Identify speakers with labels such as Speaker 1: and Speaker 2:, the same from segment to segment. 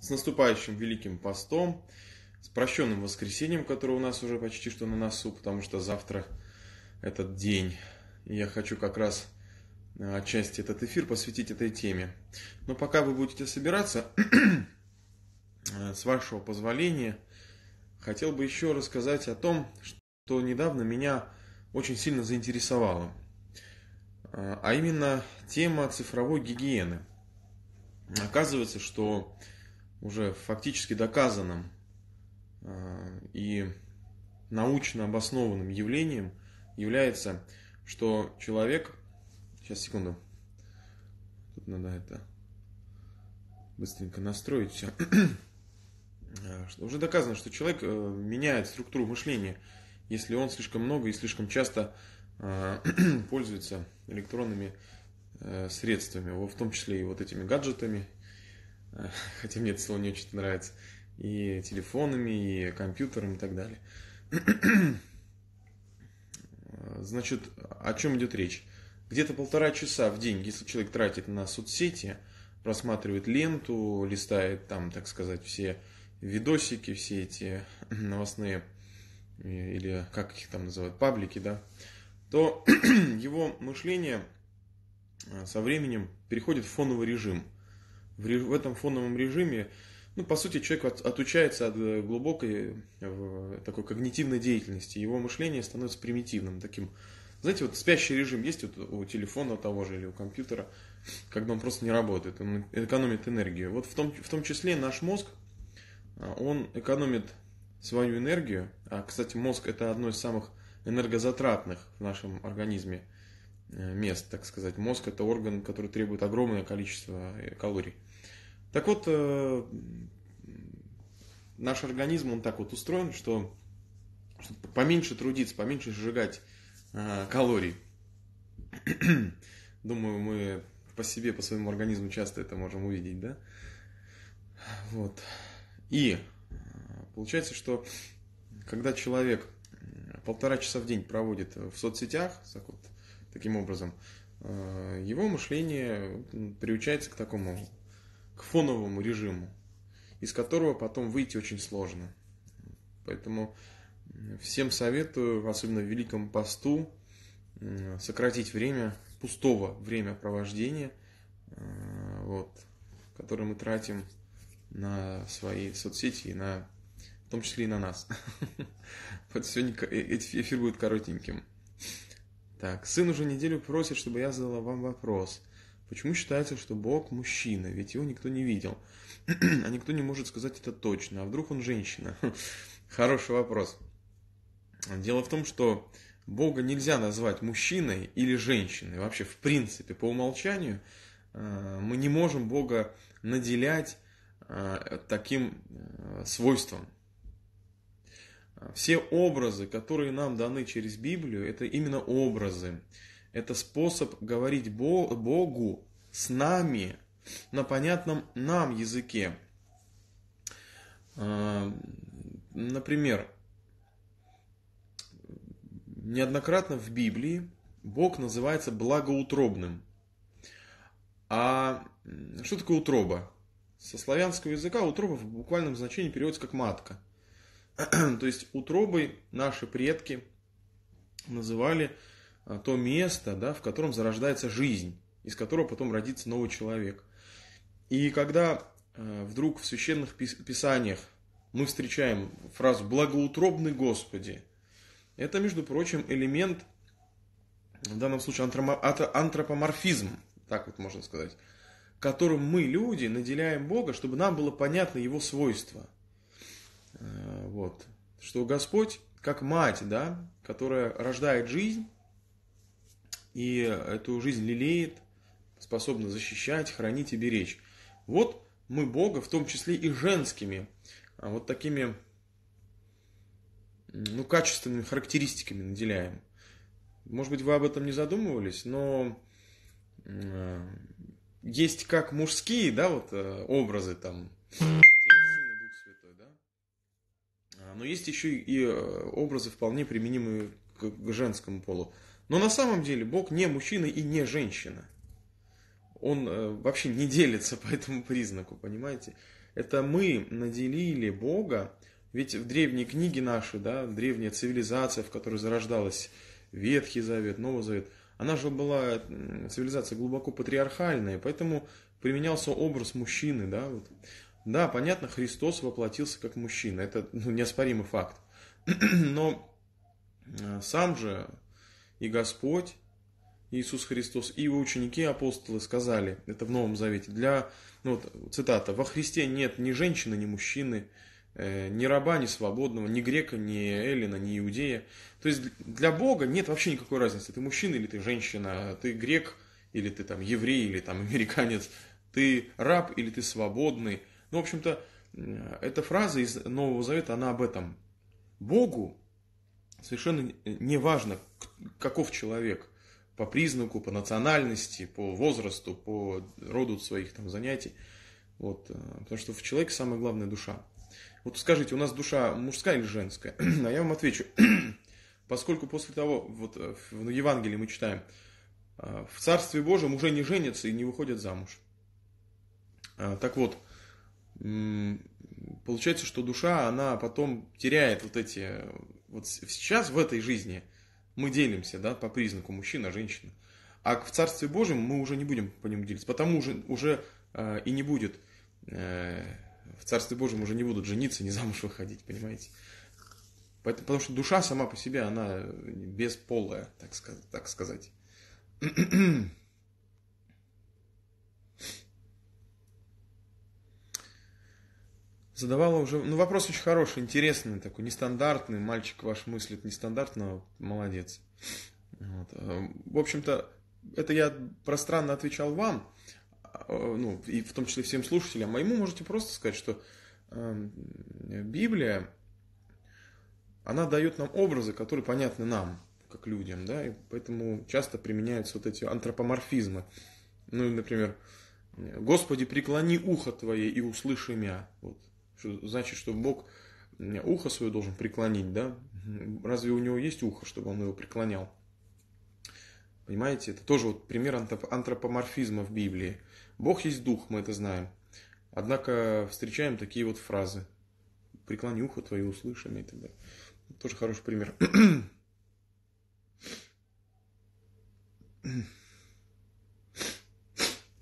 Speaker 1: с наступающим Великим Постом, с прощенным воскресеньем, которое у нас уже почти что на носу, потому что завтра этот день. И я хочу как раз э, отчасти этот эфир посвятить этой теме. Но пока вы будете собираться, э, с вашего позволения, хотел бы еще рассказать о том, что недавно меня очень сильно заинтересовало. Э, а именно тема цифровой гигиены. Оказывается, что уже фактически доказанным э, и научно обоснованным явлением является, что человек... Сейчас, секунду. Тут надо это быстренько настроить все. Э, уже доказано, что человек э, меняет структуру мышления, если он слишком много и слишком часто пользуется электронными средствами, в том числе и вот этими гаджетами хотя мне это слово не очень нравится, и телефонами, и компьютером и так далее. Значит, о чем идет речь? Где-то полтора часа в день, если человек тратит на соцсети, просматривает ленту, листает там, так сказать, все видосики, все эти новостные или как их там называют, паблики, да, то его мышление э, со временем переходит в фоновый режим – в, в этом фоновом режиме, ну, по сути, человек от, отучается от э, глубокой э, такой когнитивной деятельности. Его мышление становится примитивным, таким. Знаете, вот спящий режим есть вот у телефона того же или у компьютера, когда он просто не работает, он экономит энергию. Вот в том, в том числе наш мозг, а, он экономит свою энергию. А, кстати, мозг это одно из самых энергозатратных в нашем организме э, мест, так сказать. Мозг это орган, который требует огромное количество э, калорий. Так вот, э, наш организм, он так вот устроен, что, что поменьше трудиться, поменьше сжигать э, калорий. Думаю, мы по себе, по своему организму часто это можем увидеть, да? Вот. И э, получается, что когда человек полтора часа в день проводит в соцсетях, так вот, таким образом, его мышление приучается к такому к фоновому режиму, из которого потом выйти очень сложно. Поэтому всем советую, особенно в Великом Посту, сократить время, пустого времяпровождения, э, вот, которое мы тратим на свои соцсети и на в том числе и на нас. Вот сегодня э, эфир будет коротеньким. Так, сын уже неделю просит, чтобы я задала вам вопрос – Почему считается, что Бог мужчина? Ведь его никто не видел. а никто не может сказать это точно. А вдруг он женщина? Хороший вопрос. Дело в том, что Бога нельзя назвать мужчиной или женщиной. Вообще, в принципе, по умолчанию э, мы не можем Бога наделять э, таким э, свойством. Все образы, которые нам даны через Библию, это именно образы это способ говорить Богу с нами на понятном нам языке. Э, например, неоднократно в Библии Бог называется благоутробным. А что такое утроба? Со славянского языка утроба в буквальном значении переводится как матка. То есть утробой наши предки называли а, то место, да, в котором зарождается жизнь, из которого потом родится новый человек. И когда а, вдруг в священных писаниях мы встречаем фразу «благоутробный Господи», это, между прочим, элемент, в данном случае антропоморфизм, так вот можно сказать, которым мы, люди, наделяем Бога, чтобы нам было понятно Его свойства. А, вот. Что Господь, как мать, да, которая рождает жизнь, и эту жизнь лелеет, способна защищать, хранить и беречь. Вот мы Бога, в том числе и женскими, а вот такими ну, качественными характеристиками наделяем. Может быть, вы об этом не задумывались, но э, есть как мужские, да, вот э, образы там, а, но есть еще и э, образы, вполне применимые к женскому полу. Но на самом деле Бог не мужчина и не женщина. Он э, вообще не делится по этому признаку, понимаете? Это мы наделили Бога, ведь в древней книге наши, да, древняя цивилизация, в которой зарождалась Ветхий Завет, Новый Завет, она же была цивилизация глубоко патриархальная, поэтому применялся образ мужчины, да, вот. Да, понятно, Христос воплотился как мужчина, это ну, неоспоримый факт. Но э, сам же и Господь Иисус Христос и его ученики, апостолы, сказали, это в Новом Завете, для, ну вот, цитата, «Во Христе нет ни женщины, ни мужчины, э, ни раба, ни свободного, ни грека, ни эллина, ни иудея». То есть для Бога нет вообще никакой разницы, ты мужчина или ты женщина, ты грек или ты там еврей или там американец, ты раб или ты свободный. Ну, в общем-то, э, эта фраза из Нового Завета, она об этом. Богу совершенно не э, важно, каков человек по признаку, по национальности, по возрасту, по роду своих там занятий. Вот, э, потому что в человеке самое главное душа. Вот скажите, у нас душа мужская или женская? А я вам отвечу. Поскольку после того, вот э, в Евангелии мы читаем, в Царстве Божьем уже не женятся и не выходят замуж. А, так вот, получается, что душа, она потом теряет вот эти... Вот сейчас в этой жизни мы делимся, да, по признаку мужчина, женщина. А в Царстве Божьем мы уже не будем по нему делиться, потому уже, уже э, и не будет... Э, в Царстве Божьем уже не будут жениться, не замуж выходить, понимаете? Поэтому, потому что душа сама по себе, она бесполая, так, сказать. Так сказать. задавала уже... Ну, вопрос очень хороший, интересный такой, нестандартный. Мальчик ваш мыслит нестандартно, молодец. Вот. Эм, в общем-то, это я пространно отвечал вам, э, ну, и в том числе всем слушателям, а ему можете просто сказать, что эм, Библия, она дает нам образы, которые понятны нам, как людям, да, и поэтому часто применяются вот эти антропоморфизмы. Ну, например, «Господи, преклони ухо Твое и услыши меня». Вот. Что значит, что Бог ухо свое должен преклонить, да? Разве у него есть ухо, чтобы он его преклонял? Понимаете, это тоже вот пример антропоморфизма в Библии. Бог есть дух, мы это знаем. Однако встречаем такие вот фразы. Преклони ухо твое, услышим и так далее. Тоже хороший пример.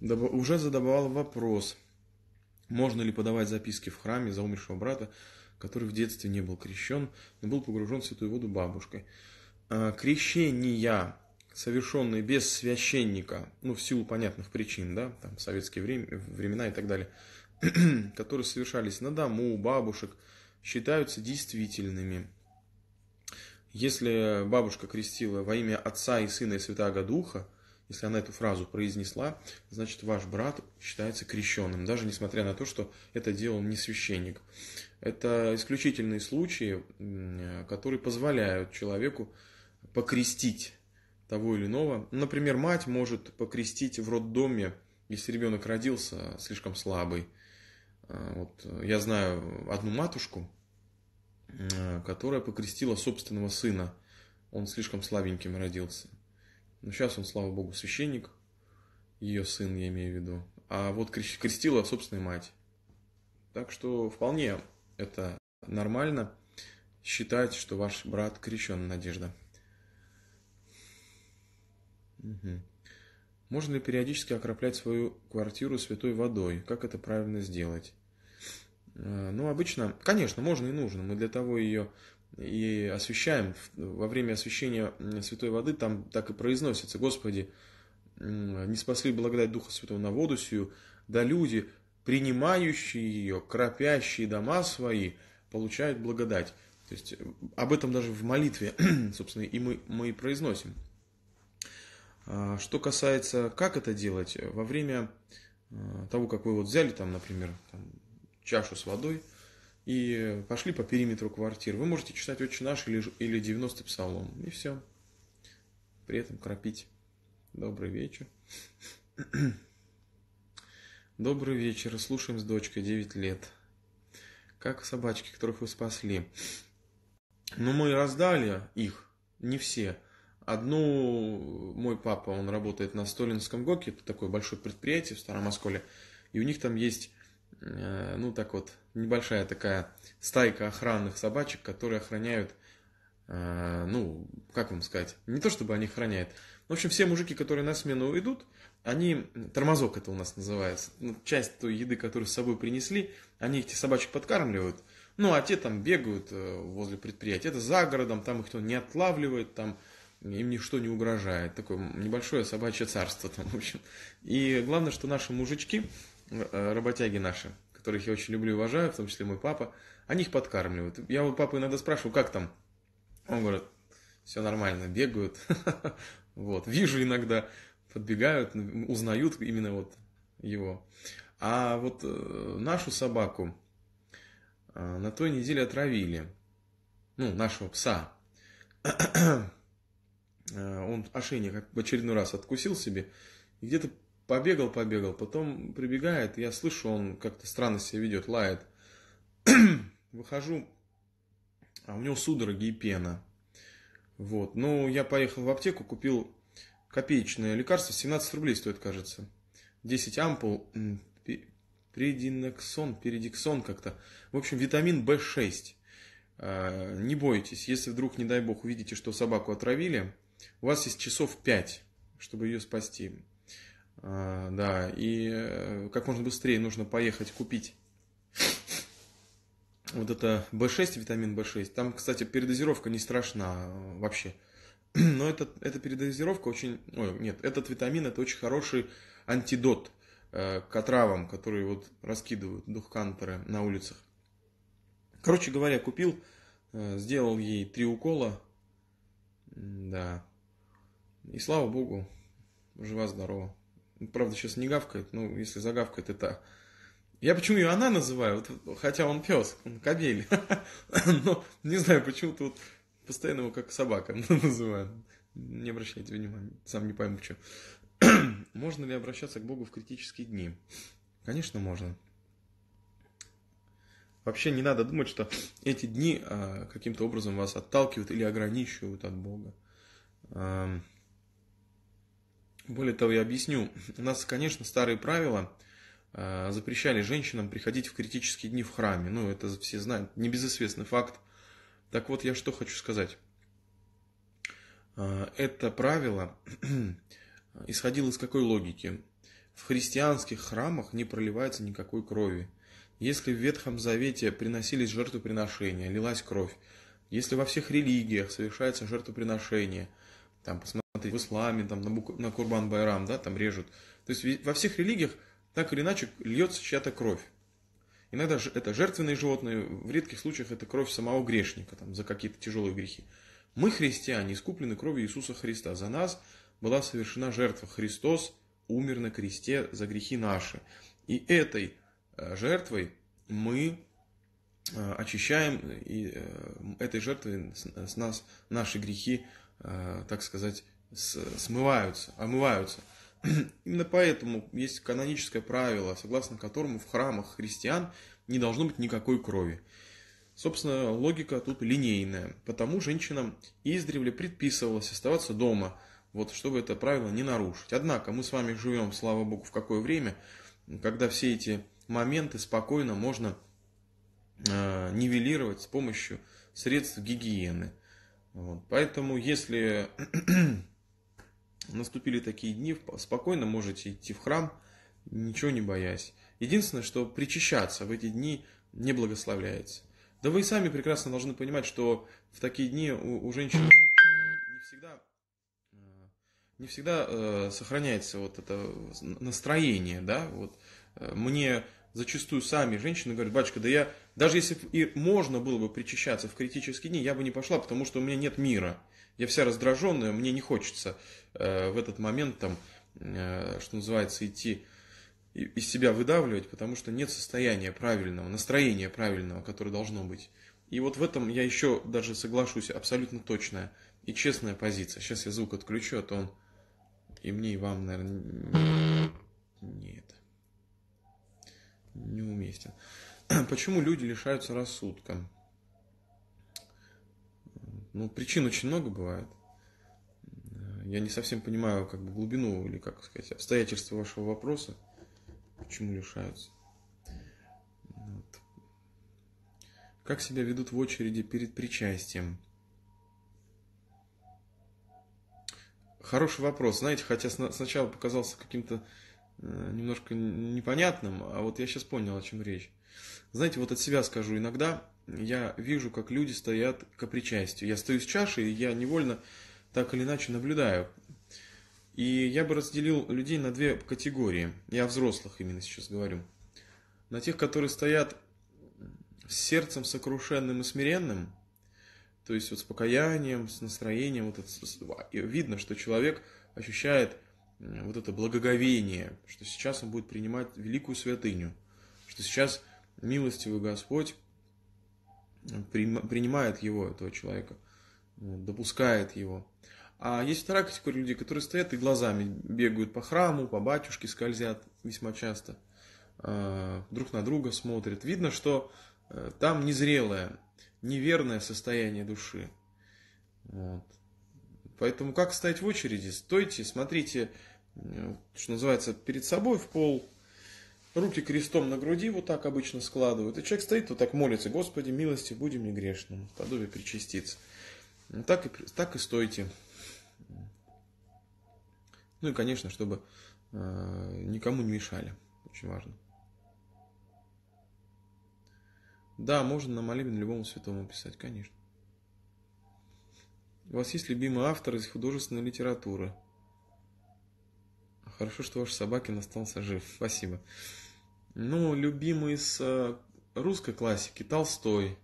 Speaker 1: Доб... Уже задавал вопрос. Можно ли подавать записки в храме за умершего брата, который в детстве не был крещен, но был погружен в святую воду бабушкой? А, крещения, совершенные без священника, ну, в силу понятных причин, да, там, советские времена и так далее, которые совершались на дому у бабушек, считаются действительными. Если бабушка крестила во имя Отца и Сына и Святаго Духа, если она эту фразу произнесла, значит ваш брат считается крещенным, даже несмотря на то, что это делал не священник. Это исключительные случаи, которые позволяют человеку покрестить того или иного. Например, мать может покрестить в роддоме, если ребенок родился слишком слабый. А, вот я знаю одну матушку, а, которая покрестила собственного сына. Он слишком слабеньким родился. Но ну, сейчас он, слава богу, священник, ее сын, я имею в виду. А вот крестила собственная мать. Так что вполне это нормально считать, что ваш брат крещен, Надежда. Угу. Можно ли периодически окроплять свою квартиру святой водой? Как это правильно сделать? Э, ну, обычно, конечно, можно и нужно. Мы для того ее и освещаем. Во время освящения святой воды там так и произносится, Господи, не спасли благодать Духа Святого на воду сию, да люди, принимающие ее, кропящие дома свои, получают благодать. То есть э, об этом даже в молитве, собственно, и мы, мы и произносим. А, что касается, как это делать, э, во время э, того, как вы вот взяли там, например, там, чашу с водой – и пошли по периметру квартир. Вы можете читать «Отче наш» или, или 90-й псалом, и все. При этом кропить. Добрый вечер. Добрый вечер. Слушаем с дочкой 9 лет. Как собачки, которых вы спасли. Ну, мы раздали их, не все. Одну мой папа, он работает на Столинском ГОКе, это такое большое предприятие в Старом Осколе, и у них там есть Э, ну так вот, небольшая такая стайка охранных собачек, которые охраняют, э, ну, как вам сказать, не то чтобы они охраняют. В общем, все мужики, которые на смену уйдут, они, тормозок это у нас называется, ну, часть той еды, которую с собой принесли, они эти собачек подкармливают, ну, а те там бегают э, возле предприятия, это за городом, там их кто не отлавливает, там им ничто не угрожает. Такое небольшое собачье царство там, в общем. И главное, что наши мужички, Э, работяги наши, которых я очень люблю и уважаю, в том числе мой папа, они их подкармливают. Я у папы иногда спрашиваю, как там? Он говорит, все нормально, бегают. Вот, вижу иногда, подбегают, узнают именно вот его. А вот э, нашу собаку э, на той неделе отравили. Ну, нашего пса. Он ошейник в очередной раз откусил себе. И где-то побегал, побегал, потом прибегает, я слышу, он как-то странно себя ведет, лает. Выхожу, а у него судороги и пена. Вот, ну, я поехал в аптеку, купил копеечное лекарство, 17 рублей стоит, кажется. 10 ампул, перединоксон, передиксон как-то. В общем, витамин В6. А, не бойтесь, если вдруг, не дай бог, увидите, что собаку отравили, у вас есть часов 5, чтобы ее спасти. А, да, и э, как можно быстрее нужно поехать купить вот это B6, витамин B6. Там, кстати, передозировка не страшна э, вообще. Но это эта передозировка очень... Ой, нет, этот витамин это очень хороший антидот э, к отравам, которые вот раскидывают духкантеры на улицах. Короче говоря, купил, сделал ей три укола. Да. И слава богу, жива-здорова. Правда, сейчас не гавкает, но если загавкает, это... Я почему ее она называю, вот, хотя он пес, он кобель. Но не знаю, почему-то вот постоянно его как собака называют. Не обращайте внимания, сам не пойму, что. можно ли обращаться к Богу в критические дни? Конечно, можно. Вообще не надо думать, что эти дни а, каким-то образом вас отталкивают или ограничивают от Бога. А, более того, я объясню. У нас, конечно, старые правила э, запрещали женщинам приходить в критические дни в храме. Ну, это все знают, небезызвестный факт. Так вот, я что хочу сказать. Э, это правило исходило из какой логики? В христианских храмах не проливается никакой крови. Если в Ветхом Завете приносились жертвоприношения, лилась кровь, если во всех религиях совершается жертвоприношение – там, посмотрите, в исламе, там, на, Бук... на Курбан-Байрам, да, там режут. То есть во всех религиях так или иначе льется чья-то кровь. Иногда это жертвенные животные, в редких случаях это кровь самого грешника там, за какие-то тяжелые грехи. Мы, христиане, искуплены кровью Иисуса Христа. За нас была совершена жертва. Христос умер на кресте за грехи наши. И этой э, жертвой мы э, очищаем, и э, этой жертвой с нас наши грехи Э, так сказать, смываются, омываются. Именно поэтому есть каноническое правило, согласно которому в храмах христиан не должно быть никакой крови. Собственно, логика тут линейная. Потому женщинам издревле предписывалось оставаться дома, вот чтобы это правило не нарушить. Однако мы с вами живем, слава богу, в какое время, когда все эти моменты спокойно можно э, нивелировать с помощью средств гигиены – вот. Поэтому, если наступили такие дни, спокойно можете идти в храм, ничего не боясь. Единственное, что причащаться в эти дни не благословляется. Да вы и сами прекрасно должны понимать, что в такие дни у, у женщин не всегда, э, не всегда э, сохраняется вот это настроение, да, вот э, мне зачастую сами женщины говорят, батюшка, да я, даже если и можно было бы причащаться в критические дни, я бы не пошла, потому что у меня нет мира. Я вся раздраженная, мне не хочется э, в этот момент там, э, что называется, идти и, из себя выдавливать, потому что нет состояния правильного, настроения правильного, которое должно быть. И вот в этом я еще даже соглашусь, абсолютно точная и честная позиция. Сейчас я звук отключу, а то он и мне, и вам, наверное, нет неуместен. Почему люди лишаются рассудка? Ну, причин очень много бывает. Я не совсем понимаю как бы глубину или, как сказать, обстоятельства вашего вопроса, почему лишаются. Вот. Как себя ведут в очереди перед причастием? Хороший вопрос. Знаете, хотя сначала показался каким-то Э, немножко непонятным, а вот я сейчас понял, о чем речь. Знаете, вот от себя скажу, иногда я вижу, как люди стоят к опричастию. Я стою с чашей, и я невольно так или иначе наблюдаю. И я бы разделил людей на две категории. Я о взрослых именно сейчас говорю. На тех, которые стоят с сердцем сокрушенным и смиренным, то есть вот с покаянием, с настроением, вот это, видно, что человек ощущает – Э, вот это благоговение, что сейчас он будет принимать великую святыню, что сейчас милостивый Господь э, принимает его, этого человека, э, допускает его. А есть вторая категория людей, которые стоят и глазами бегают по храму, по батюшке скользят весьма часто, друг на друга смотрят. Видно, что там незрелое, неверное состояние души. Вот. Поэтому как стоять в очереди? Стойте, смотрите, э, что называется, перед собой в пол, руки крестом на груди вот так обычно складывают. И человек стоит вот так молится, Господи, милости, будем не грешным, подобие причаститься. Так и, так и стойте. Ну и, конечно, чтобы э, никому не мешали. Очень важно. Да, можно на молебен любому святому писать, конечно. У вас есть любимый автор из художественной литературы? Хорошо, что ваш Собакин остался жив. Спасибо. Ну, любимый из э, русской классики Толстой.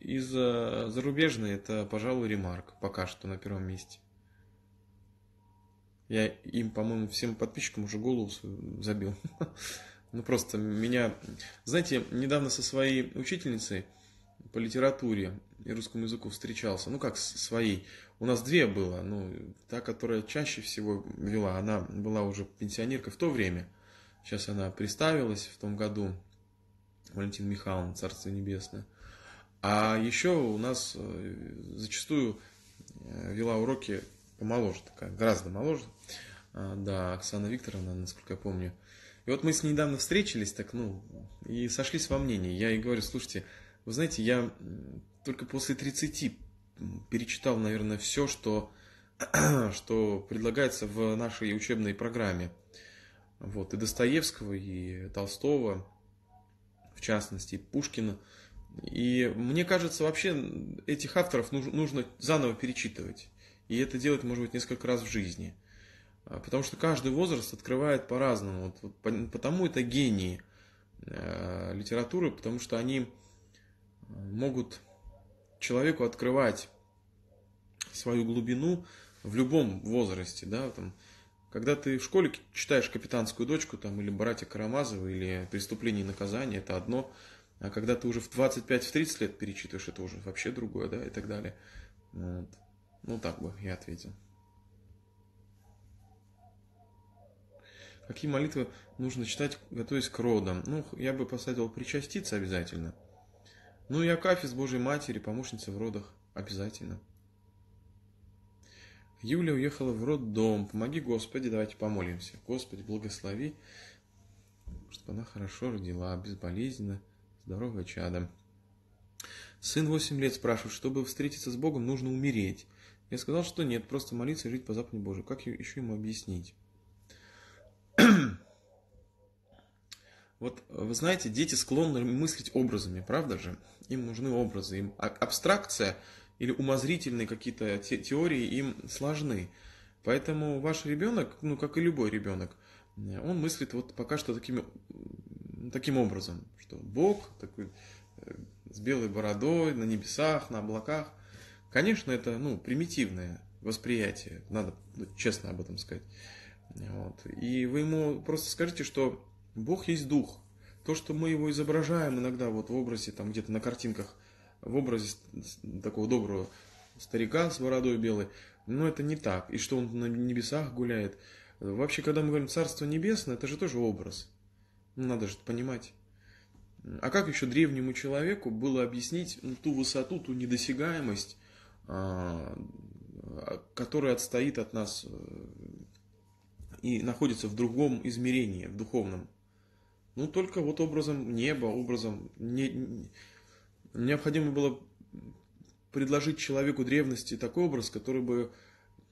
Speaker 1: Из э, зарубежной это, пожалуй, Ремарк. Пока что на первом месте. Я им, по-моему, всем подписчикам уже голову забил. Ну, просто меня... Знаете, недавно со своей учительницей по литературе и русскому языку встречался, ну как с своей. У нас две было, ну та, которая чаще всего вела, она была уже пенсионерка в то время. Сейчас она приставилась в том году, Валентин Михайловна, Царство Небесное. А еще у нас э, зачастую э, вела уроки помоложе такая, гораздо моложе, а, да, Оксана Викторовна, насколько я помню. И вот мы с ней недавно встретились, так, ну, и сошлись во мнении. Я ей говорю, слушайте, вы знаете, я только после 30 перечитал, наверное, все, что, что предлагается в нашей учебной программе. Вот, и Достоевского, и Толстого, в частности, и Пушкина. И мне кажется, вообще этих авторов нужно заново перечитывать. И это делать, может быть, несколько раз в жизни. А, потому что каждый возраст открывает по-разному. Вот, потому это гении э, литературы, потому что они могут человеку открывать свою глубину в любом возрасте, да, там, когда ты в школе читаешь «Капитанскую дочку» там, или «Братья Карамазовы» или «Преступление и наказание» — это одно, а когда ты уже в 25-30 в лет перечитываешь, это уже вообще другое, да, и так далее. Вот. Ну, так бы я ответил. Какие молитвы нужно читать, готовясь к родам? Ну, я бы посоветовал причаститься обязательно – ну и Акафис Божьей Матери, помощница в родах. Обязательно. Юля уехала в роддом. Помоги, Господи, давайте помолимся. Господи, благослови, чтобы она хорошо родила, безболезненно, здоровое чадо. Сын 8 лет спрашивает, чтобы встретиться с Богом, нужно умереть. Я сказал, что нет, просто молиться и жить по заповеди Божию. Как еще ему объяснить? Вот вы знаете, дети склонны мыслить образами, правда же? Им нужны образы, им а, абстракция или умозрительные какие-то те, теории им сложны. Поэтому ваш ребенок, ну как и любой ребенок, он мыслит вот пока что таким, таким образом, что Бог такой э, с белой бородой, на небесах, на облаках. Конечно, это ну, примитивное восприятие, надо честно об этом сказать. Вот. И вы ему просто скажите, что Бог есть дух. То, что мы его изображаем иногда вот в образе, там где-то на картинках, в образе такого доброго старика с бородой белой, но это не так. И что он на небесах гуляет. Вообще, когда мы говорим «Царство небесное», это же тоже образ. Ну, надо же понимать. А как еще древнему человеку было объяснить ну, ту высоту, ту недосягаемость, а, а, которая отстоит от нас э, и находится в другом измерении, в духовном? Ну, только вот образом неба, образом... Не, не, необходимо было предложить человеку древности такой образ, который бы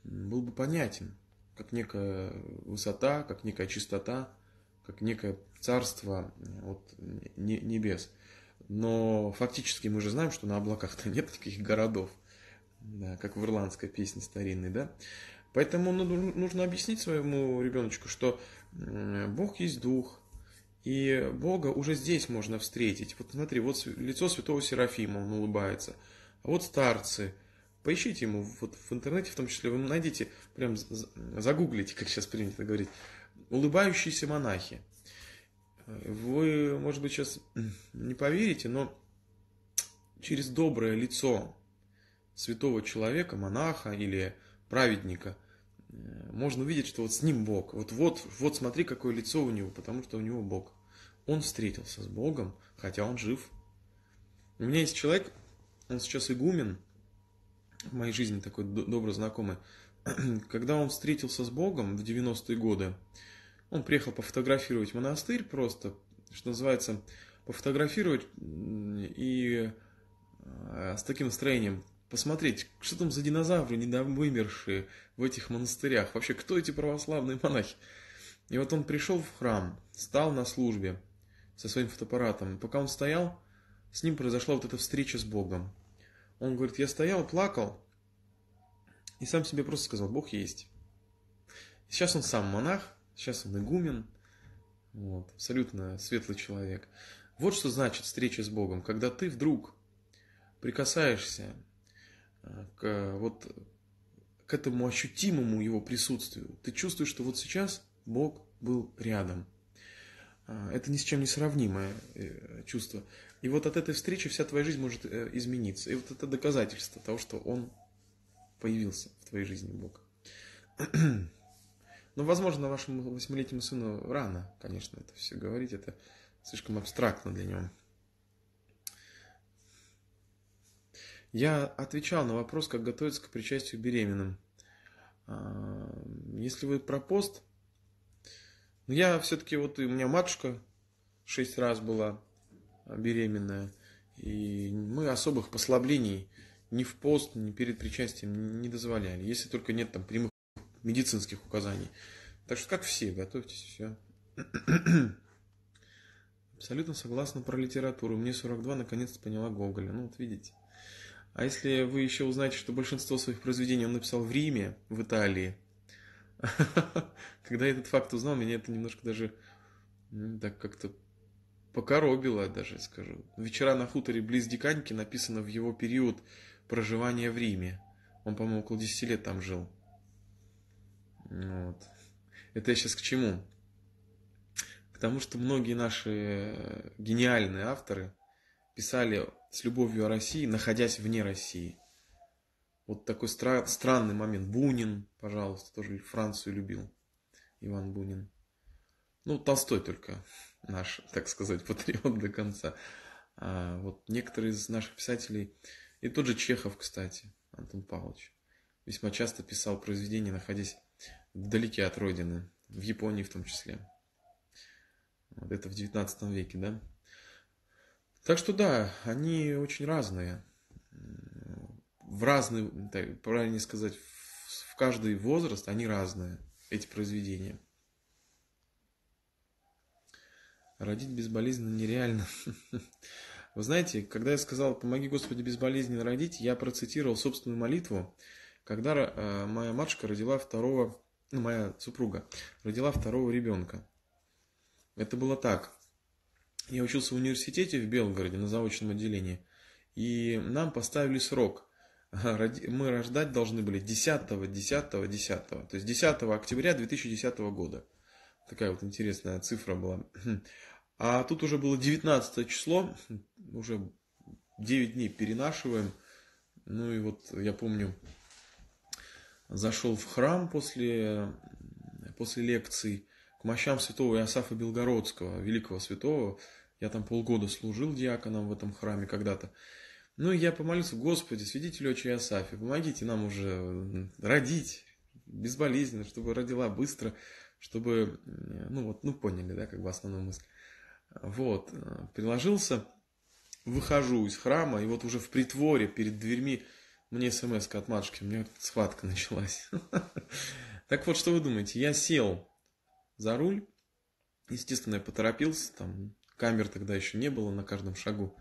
Speaker 1: был бы понятен, как некая высота, как некая чистота, как некое царство вот, небес. Но фактически мы же знаем, что на облаках-то нет таких городов, да, как в ирландской песне старинной, да? Поэтому ну, нужно объяснить своему ребеночку, что Бог есть дух – и Бога уже здесь можно встретить. Вот смотри, вот лицо святого Серафима, он улыбается. А вот старцы. Поищите ему вот в интернете, в том числе, вы найдите, прям загуглите, как сейчас принято говорить, улыбающиеся монахи. Вы, может быть, сейчас не поверите, но через доброе лицо святого человека, монаха или праведника, э, можно увидеть, что вот с ним Бог. Вот, вот, вот смотри, какое лицо у него, потому что у него Бог. Он встретился с Богом, хотя он жив. У меня есть человек, он сейчас игумен, в моей жизни такой добро знакомый. Когда он встретился с Богом в 90-е годы, он приехал пофотографировать монастырь просто, что называется, пофотографировать и а, с таким настроением посмотреть, что там за динозавры недавно вымершие в этих монастырях, вообще кто эти православные монахи. И вот он пришел в храм, стал на службе, со своим фотоаппаратом. И пока он стоял, с ним произошла вот эта встреча с Богом. Он говорит, я стоял, плакал, и сам себе просто сказал, Бог есть. И сейчас он сам монах, сейчас он игумен, вот, абсолютно светлый человек. Вот что значит встреча с Богом, когда ты вдруг прикасаешься э, к, вот, к этому ощутимому его присутствию. Ты чувствуешь, что вот сейчас Бог был рядом – а, это ни с чем не сравнимое э, чувство. И вот от этой встречи вся твоя жизнь может э, измениться. И вот это доказательство того, что он появился в твоей жизни, Бог. Но, ну, возможно, вашему восьмилетнему сыну рано, конечно, это все говорить. Это слишком абстрактно для него. Я отвечал на вопрос, как готовиться к причастию беременным. А, если вы про пост – но ну, я все-таки, вот у меня матушка шесть раз была а, беременная, и мы особых послаблений ни в пост, ни перед причастием не дозволяли, если только нет там прямых медицинских указаний. Так что, как все, готовьтесь, все. Абсолютно согласна про литературу. Мне 42 наконец-то поняла Гоголя. Ну, вот видите. А если вы еще узнаете, что большинство своих произведений он написал в Риме, в Италии, Когда я этот факт узнал, меня это немножко даже так как-то покоробило, даже скажу. «Вечера на хуторе близ Диканьки» написано в его период проживания в Риме. Он, по-моему, около 10 лет там жил. Вот. Это я сейчас к чему? Потому что многие наши гениальные авторы писали с любовью о России, находясь вне России. Вот такой стра- странный момент. Бунин, пожалуйста, тоже Францию любил. Иван Бунин. Ну, Толстой только наш, так сказать, патриот до конца. А вот некоторые из наших писателей, и тот же Чехов, кстати, Антон Павлович, весьма часто писал произведения, находясь вдалеке от родины, в Японии в том числе. Вот это в 19 веке, да? Так что да, они очень разные в разные, так, правильнее сказать, в, в каждый возраст они разные, эти произведения. Родить безболезненно нереально. Вы знаете, когда я сказал «Помоги Господи безболезненно родить», я процитировал собственную молитву, когда э, моя матушка родила второго, ну, моя супруга родила второго ребенка. Это было так. Я учился в университете в Белгороде на заочном отделении, и нам поставили срок мы рождать должны были 10, 10, 10. То есть 10 октября 2010 года. Такая вот интересная цифра была. А тут уже было 19 число, уже 9 дней перенашиваем. Ну и вот я помню, зашел в храм после, после лекций к мощам святого Иосафа Белгородского, великого святого. Я там полгода служил диаконом в этом храме когда-то. Ну, я помолился, Господи, свидетелю очи Асафи, помогите нам уже родить безболезненно, чтобы родила быстро, чтобы, ну вот, ну поняли, да, как бы основную мысль. Вот, э, приложился, выхожу из храма, и вот уже в притворе перед дверьми мне смс от матушки, у меня схватка началась. Так вот, что вы думаете, я сел за руль, естественно, я поторопился, там камер тогда еще не было на каждом шагу,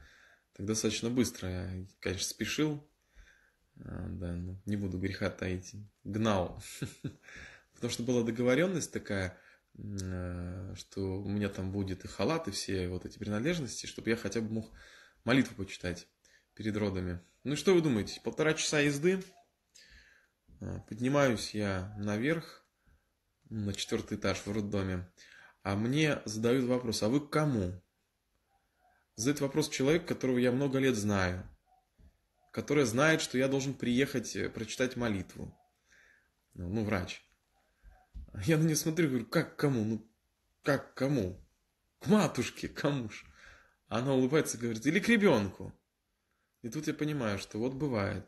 Speaker 1: так достаточно быстро. Я, конечно, спешил. А, да, ну, не буду греха таить. Гнал. Потому что была договоренность такая, а, что у меня там будет и халат, и все вот эти принадлежности, чтобы я хотя бы мог молитву почитать перед родами. Ну и что вы думаете? Полтора часа езды. А, поднимаюсь я наверх, на четвертый этаж в роддоме. А мне задают вопрос, а вы к кому? Задает вопрос человек, которого я много лет знаю, который знает, что я должен приехать э, прочитать молитву. Ну, ну врач. Я на нее смотрю, говорю, как кому? Ну, как кому? К матушке, кому ж? Она улыбается и говорит, или к ребенку. И тут я понимаю, что вот бывает.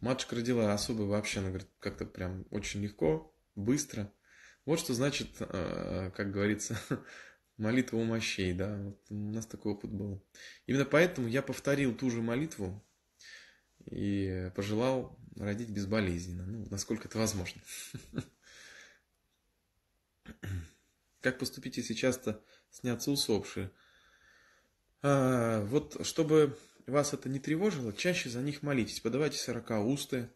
Speaker 1: Матушка родила особо вообще, она говорит, как-то прям очень легко, быстро. Вот что значит, э, как говорится, Молитву у мощей, да, вот у нас такой опыт был. Именно поэтому я повторил ту же молитву и пожелал родить безболезненно, ну, насколько это возможно. Как поступить, если часто снятся усопшие? А, вот, чтобы вас это не тревожило, чаще за них молитесь. Подавайте сорокаусты,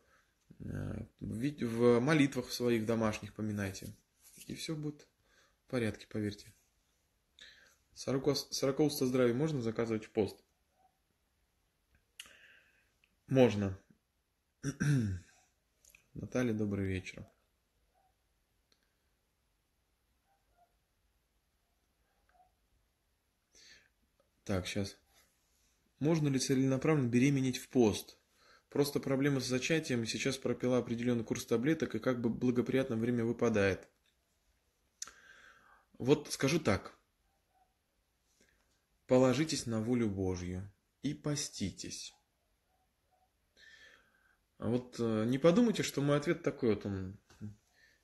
Speaker 1: э, в молитвах своих домашних поминайте. И все будет в порядке, поверьте. Сорокоуста здравия можно заказывать в пост? Можно. Наталья, добрый вечер. Так, сейчас. Можно ли целенаправленно беременеть в пост? Просто проблема с зачатием. Сейчас пропила определенный курс таблеток и как бы благоприятно время выпадает. Вот скажу так положитесь на волю Божью и поститесь. А вот э, не подумайте, что мой ответ такой вот, он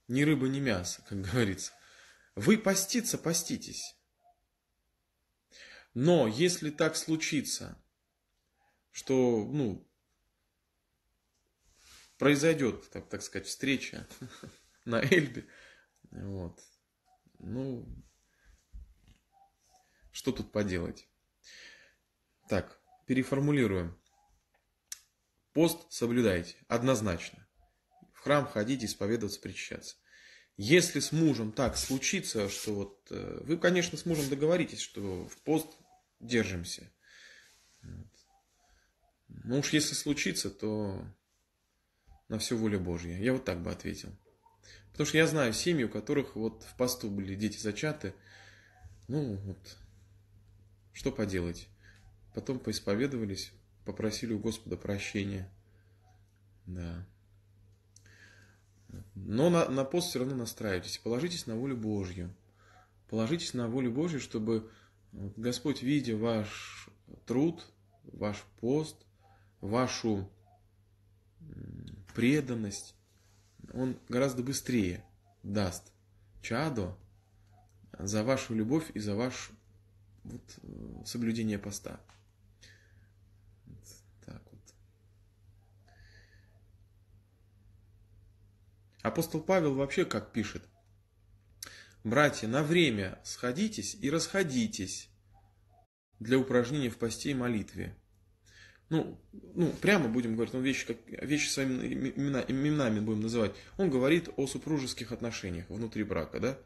Speaker 1: ни рыба, ни мясо, как говорится. Вы поститься, поститесь. Но если так случится, что, ну, произойдет, так, так сказать, встреча на Эльбе, вот, ну, что тут поделать? Так, переформулируем. Пост соблюдайте, однозначно. В храм ходить, исповедоваться, причащаться. Если с мужем так случится, что вот... Э, вы, конечно, с мужем договоритесь, что в пост держимся. Ну уж если случится, то на всю волю Божья. Я вот так бы ответил. Потому что я знаю семьи, у которых вот в посту были дети зачаты. Ну, вот что поделать? Потом поисповедовались, попросили у Господа прощения. Да. Но на, на пост все равно настраивайтесь. Положитесь на волю Божью. Положитесь на волю Божью, чтобы Господь, видя ваш труд, ваш пост, вашу преданность, Он гораздо быстрее даст чадо за вашу любовь и за ваш вот, соблюдение поста. Вот так вот. Апостол Павел вообще как пишет? Братья, на время сходитесь и расходитесь для упражнения в посте и молитве. Ну, ну прямо будем говорить, ну, вещи, как, вещи своими имена, именами будем называть. Он говорит о супружеских отношениях внутри брака, да?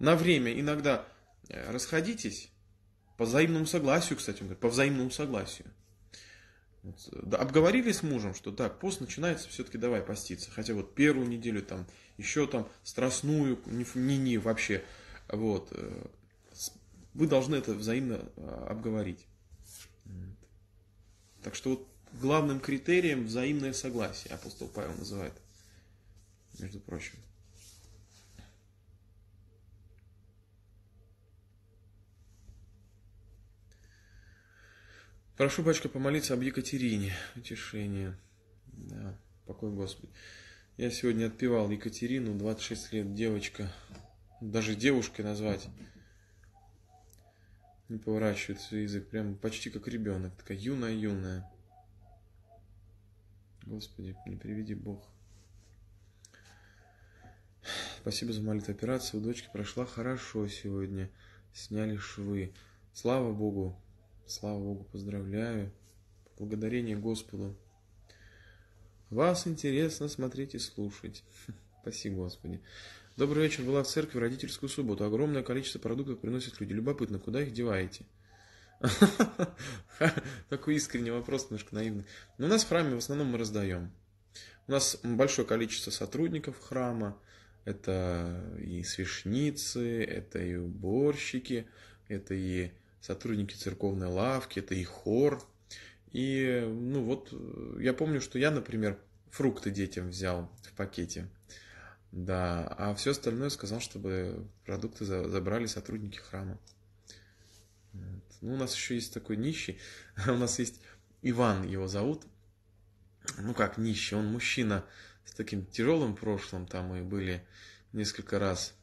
Speaker 1: На время иногда э, расходитесь по взаимному согласию, кстати, он говорит, по взаимному согласию. Вот, да, обговорили с мужем, что так, пост начинается, все-таки давай поститься. Хотя вот первую неделю там, еще там страстную, не, не, вообще. Вот, э, вы должны это взаимно а, обговорить. Так что вот главным критерием взаимное согласие апостол Павел называет, между прочим. Прошу, батюшка, помолиться об Екатерине. Утешение. Да, покой Господь. Я сегодня отпевал Екатерину, 26 лет, девочка. Даже девушкой назвать. Не поворачивается язык, прям почти как ребенок. Такая юная-юная. Господи, не приведи Бог. Спасибо за молитву. Операция у дочки прошла хорошо сегодня. Сняли швы. Слава Богу, Слава Богу, поздравляю. Благодарение Господу. Вас интересно смотреть и слушать. Спасибо, Господи. Добрый вечер. Была в церкви в родительскую субботу. Огромное количество продуктов приносят люди. Любопытно, куда их деваете? Такой искренний вопрос, немножко наивный. Но у нас в храме в основном мы раздаем. У нас большое количество сотрудников храма. Это и свешницы, это и уборщики, это и сотрудники церковной лавки, это и хор. И, ну вот, э, я помню, что я, например, фрукты детям взял в пакете. Да, а все остальное сказал, чтобы продукты забрали сотрудники храма. Ну, у нас еще есть такой нищий. у нас есть Иван, его зовут. Ну как нищий, он мужчина с таким тяжелым прошлым. Там и были несколько раз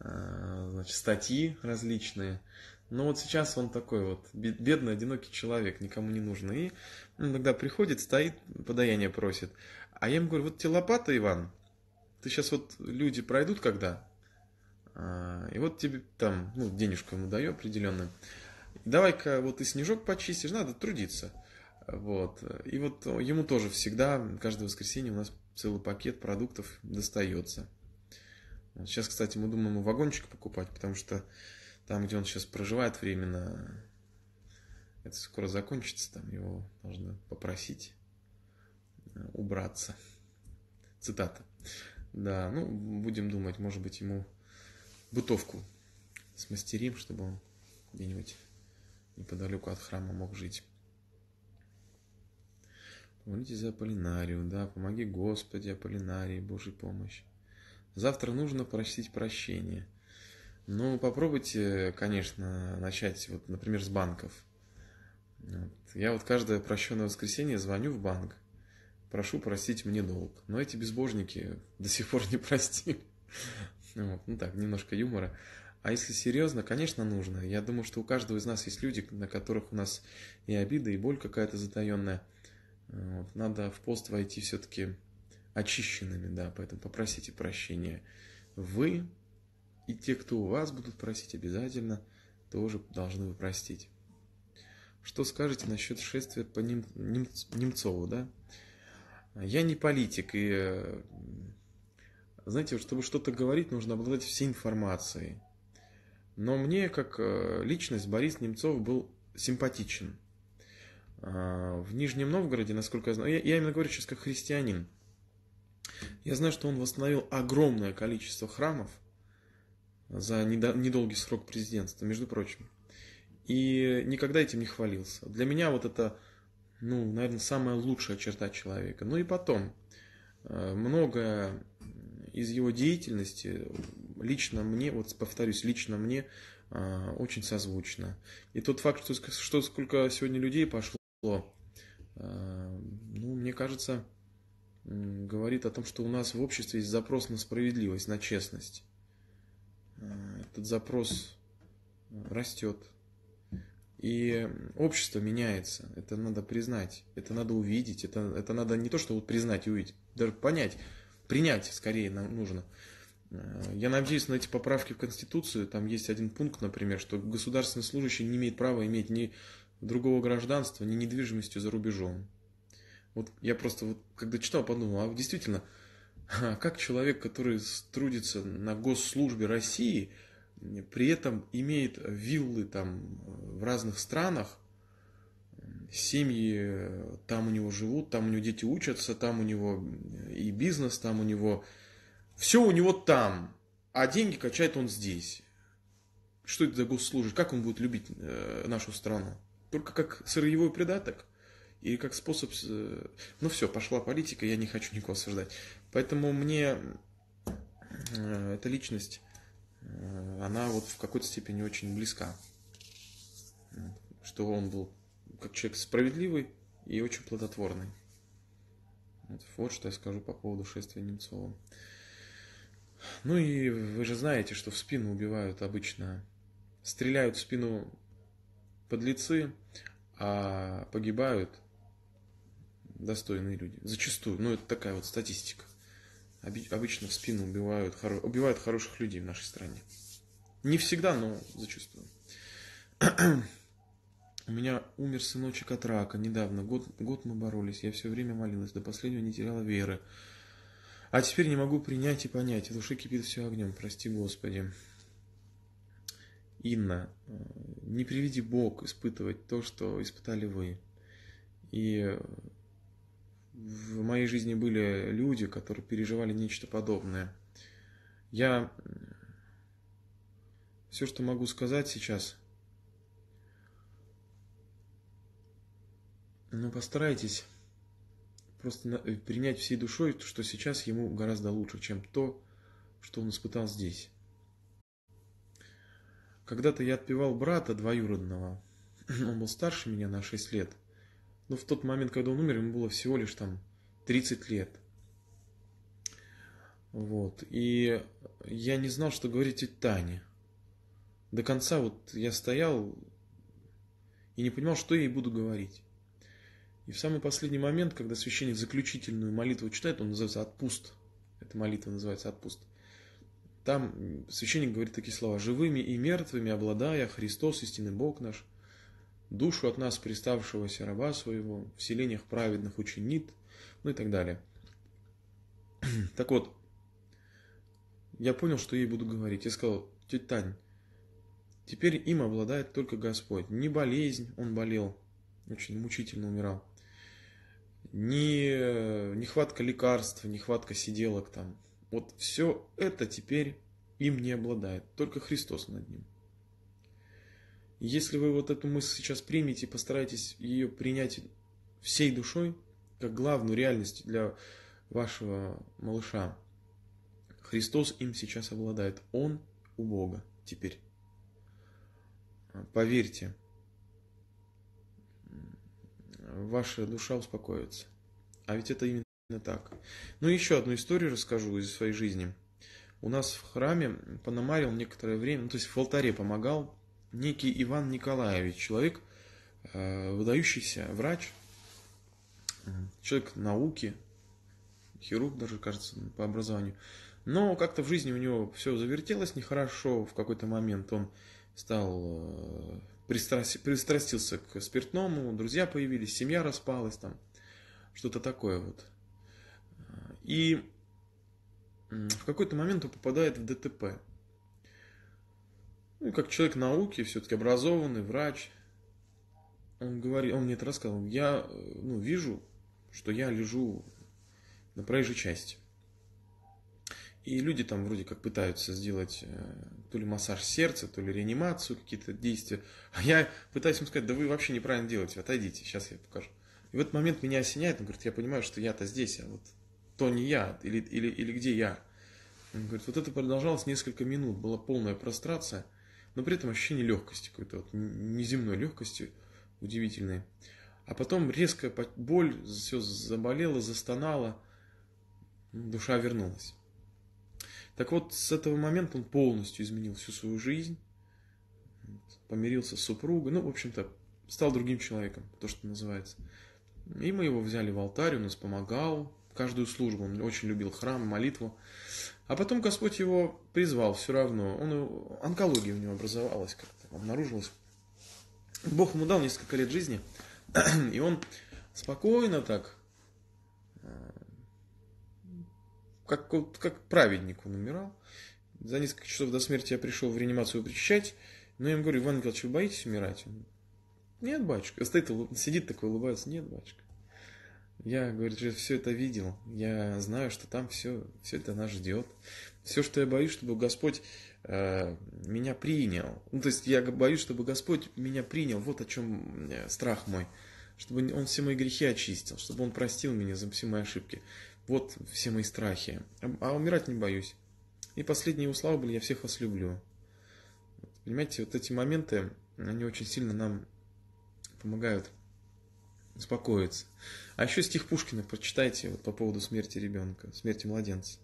Speaker 1: э, значит, статьи различные но вот сейчас он такой вот бедный, одинокий человек, никому не нужный. И иногда приходит, стоит, подаяние просит. А я ему говорю, вот тебе лопата, Иван, ты сейчас вот люди пройдут когда, а, и вот тебе там, ну, денежку ему даю определенную. Давай-ка вот и снежок почистишь, надо трудиться. Вот. И вот ему тоже всегда, каждое воскресенье у нас целый пакет продуктов достается. Сейчас, кстати, мы думаем вагончик покупать, потому что там, где он сейчас проживает временно, это скоро закончится, там его нужно попросить э, убраться. Цитата. Да, ну, будем думать, может быть, ему бытовку смастерим, чтобы он где-нибудь неподалеку от храма мог жить. Помолите за Аполлинарию, да, помоги Господи Аполлинарии, Божьей помощи. Завтра нужно просить прощения – ну, попробуйте, конечно, начать, вот, например, с банков. Вот. Я вот каждое прощенное воскресенье звоню в банк, прошу простить мне долг. Но эти безбожники до сих пор не простили. Ну вот. Ну так, немножко юмора. А если серьезно, конечно, нужно. Я думаю, что у каждого из нас есть люди, на которых у нас и обида, и боль какая-то затаенная. Вот. Надо в пост войти все-таки очищенными, да, поэтому попросите прощения. Вы и те, кто у вас будут просить, обязательно тоже должны вы простить. Что скажете насчет шествия по нем, нем, Немцову, да? Я не политик, и э, знаете, чтобы что-то говорить, нужно обладать всей информацией. Но мне, как э, личность, Борис Немцов был симпатичен. А, в Нижнем Новгороде, насколько я знаю, я, я именно говорю сейчас как христианин, я знаю, что он восстановил огромное количество храмов – за недолгий срок президентства, между прочим. И никогда этим не хвалился. Для меня вот это, ну, наверное, самая лучшая черта человека. Ну и потом, э, многое из его деятельности лично мне, вот повторюсь, лично мне э, очень созвучно. И тот факт, что, что сколько сегодня людей пошло, э, ну, мне кажется, говорит о том, что у нас в обществе есть запрос на справедливость, на честность. Э, этот запрос э, растет. И общество меняется, это надо признать, это надо увидеть, это, это надо не то, что вот признать и увидеть, даже понять, принять скорее нам нужно. Э, я надеюсь на эти поправки в Конституцию, там есть один пункт, например, что государственный служащий не имеет права иметь ни другого гражданства, ни недвижимостью за рубежом. Вот я просто вот когда читал, подумал, а действительно, как человек, который трудится на госслужбе России, при этом имеет виллы там э, в разных странах, семьи э, там у него живут, там у него дети учатся, там у него э, и бизнес, там у него... Все у него там, а деньги качает он здесь. Что это за госслужащий? Как он будет любить нашу страну? Только как сырьевой предаток Или как способ... Ну все, пошла политика, я не хочу никого осуждать. Поэтому мне э, эта личность, э, она вот в какой-то степени очень близка. Что он был как человек справедливый и очень плодотворный. Вот, вот что я скажу по поводу шествия Немцова. Ну и вы же знаете, что в спину убивают обычно. Стреляют в спину подлецы, а погибают достойные люди. Зачастую. Ну, это такая вот статистика обычно в спину убивают, убивают хороших людей в нашей стране. Не всегда, но зачастую. У меня умер сыночек от рака недавно. Год, год мы боролись. Я все время молилась. До последнего не теряла веры. А теперь не могу принять и понять. В душе кипит все огнем. Прости, Господи. Инна, э, не приведи Бог испытывать то, что испытали вы. И э, в моей жизни были люди, которые переживали нечто подобное. Я все, что могу сказать сейчас, ну постарайтесь просто э, принять всей душой, что сейчас ему гораздо лучше, чем то, что он испытал здесь. Когда-то я отпевал брата двоюродного, он был старше меня на 6 лет – но ну, в тот момент, когда он умер, ему было всего лишь там 30 лет. Вот. И я не знал, что говорить тетя Тане. До конца вот я стоял и не понимал, что я ей буду говорить. И в самый последний момент, когда священник заключительную молитву читает, он называется «Отпуст». Эта молитва называется «Отпуст». Там священник говорит такие слова «Живыми и мертвыми обладая Христос, истинный Бог наш» душу от нас приставшегося раба своего, в селениях праведных учинит, ну и так далее. Так вот, я понял, что ей буду говорить. Я сказал, тетя Тань, теперь им обладает только Господь. Не болезнь, он болел, очень мучительно умирал. Не нехватка лекарств, нехватка сиделок там. Вот все это теперь им не обладает, только Христос над ним. Если вы вот эту мысль сейчас примете и постараетесь ее принять всей душой, как главную реальность для вашего малыша, Христос им сейчас обладает. Он у Бога теперь. Поверьте, ваша душа успокоится. А ведь это именно так. Ну, еще одну историю расскажу из своей жизни. У нас в храме Пономарил некоторое время, ну, то есть в алтаре помогал, некий Иван Николаевич, человек, э, выдающийся врач, человек науки, хирург даже, кажется, по образованию. Но как-то в жизни у него все завертелось нехорошо. В какой-то момент он стал э, пристрасти, пристрастился к спиртному, друзья появились, семья распалась там, что-то такое вот. И в какой-то момент он попадает в ДТП ну, как человек науки, все-таки образованный, врач, он говорит, он мне это рассказывал, я ну, вижу, что я лежу на проезжей части. И люди там вроде как пытаются сделать э, то ли массаж сердца, то ли реанимацию, какие-то действия. А я пытаюсь им сказать, да вы вообще неправильно делаете, отойдите, сейчас я покажу. И в этот момент меня осеняет, он говорит, я понимаю, что я-то здесь, а вот то не я, или, или, или где я. Он говорит, вот это продолжалось несколько минут, была полная прострация – но при этом ощущение легкости, какой-то вот неземной легкости удивительной. А потом резкая боль, все заболело, застонало, душа вернулась. Так вот, с этого момента он полностью изменил всю свою жизнь, помирился с супругой, ну, в общем-то, стал другим человеком, то, что называется. И мы его взяли в алтарь, он нас помогал, каждую службу, он очень любил храм, молитву. А потом Господь его призвал все равно. Он, онкология у него образовалась как-то, обнаружилась. Бог ему дал несколько лет жизни, и он спокойно так, э, как, как праведник он умирал. За несколько часов до смерти я пришел в реанимацию причащать, но я ему говорю, Иван Николаевич, вы боитесь умирать? Он, Нет, батюшка. Стоит, сидит такой, улыбается, нет, батюшка. Я, говорит, уже все это видел. Я знаю, что там все, все это нас ждет. Все, что я боюсь, чтобы Господь э, меня принял. Ну, то есть я боюсь, чтобы Господь меня принял. Вот о чем страх мой. Чтобы Он все мои грехи очистил, чтобы Он простил меня за все мои ошибки. Вот все мои страхи. А, а умирать не боюсь. И последние его слова были «Я всех вас люблю». Понимаете, вот эти моменты, они очень сильно нам помогают успокоится. А еще стих Пушкина прочитайте вот, по поводу смерти ребенка, смерти младенца.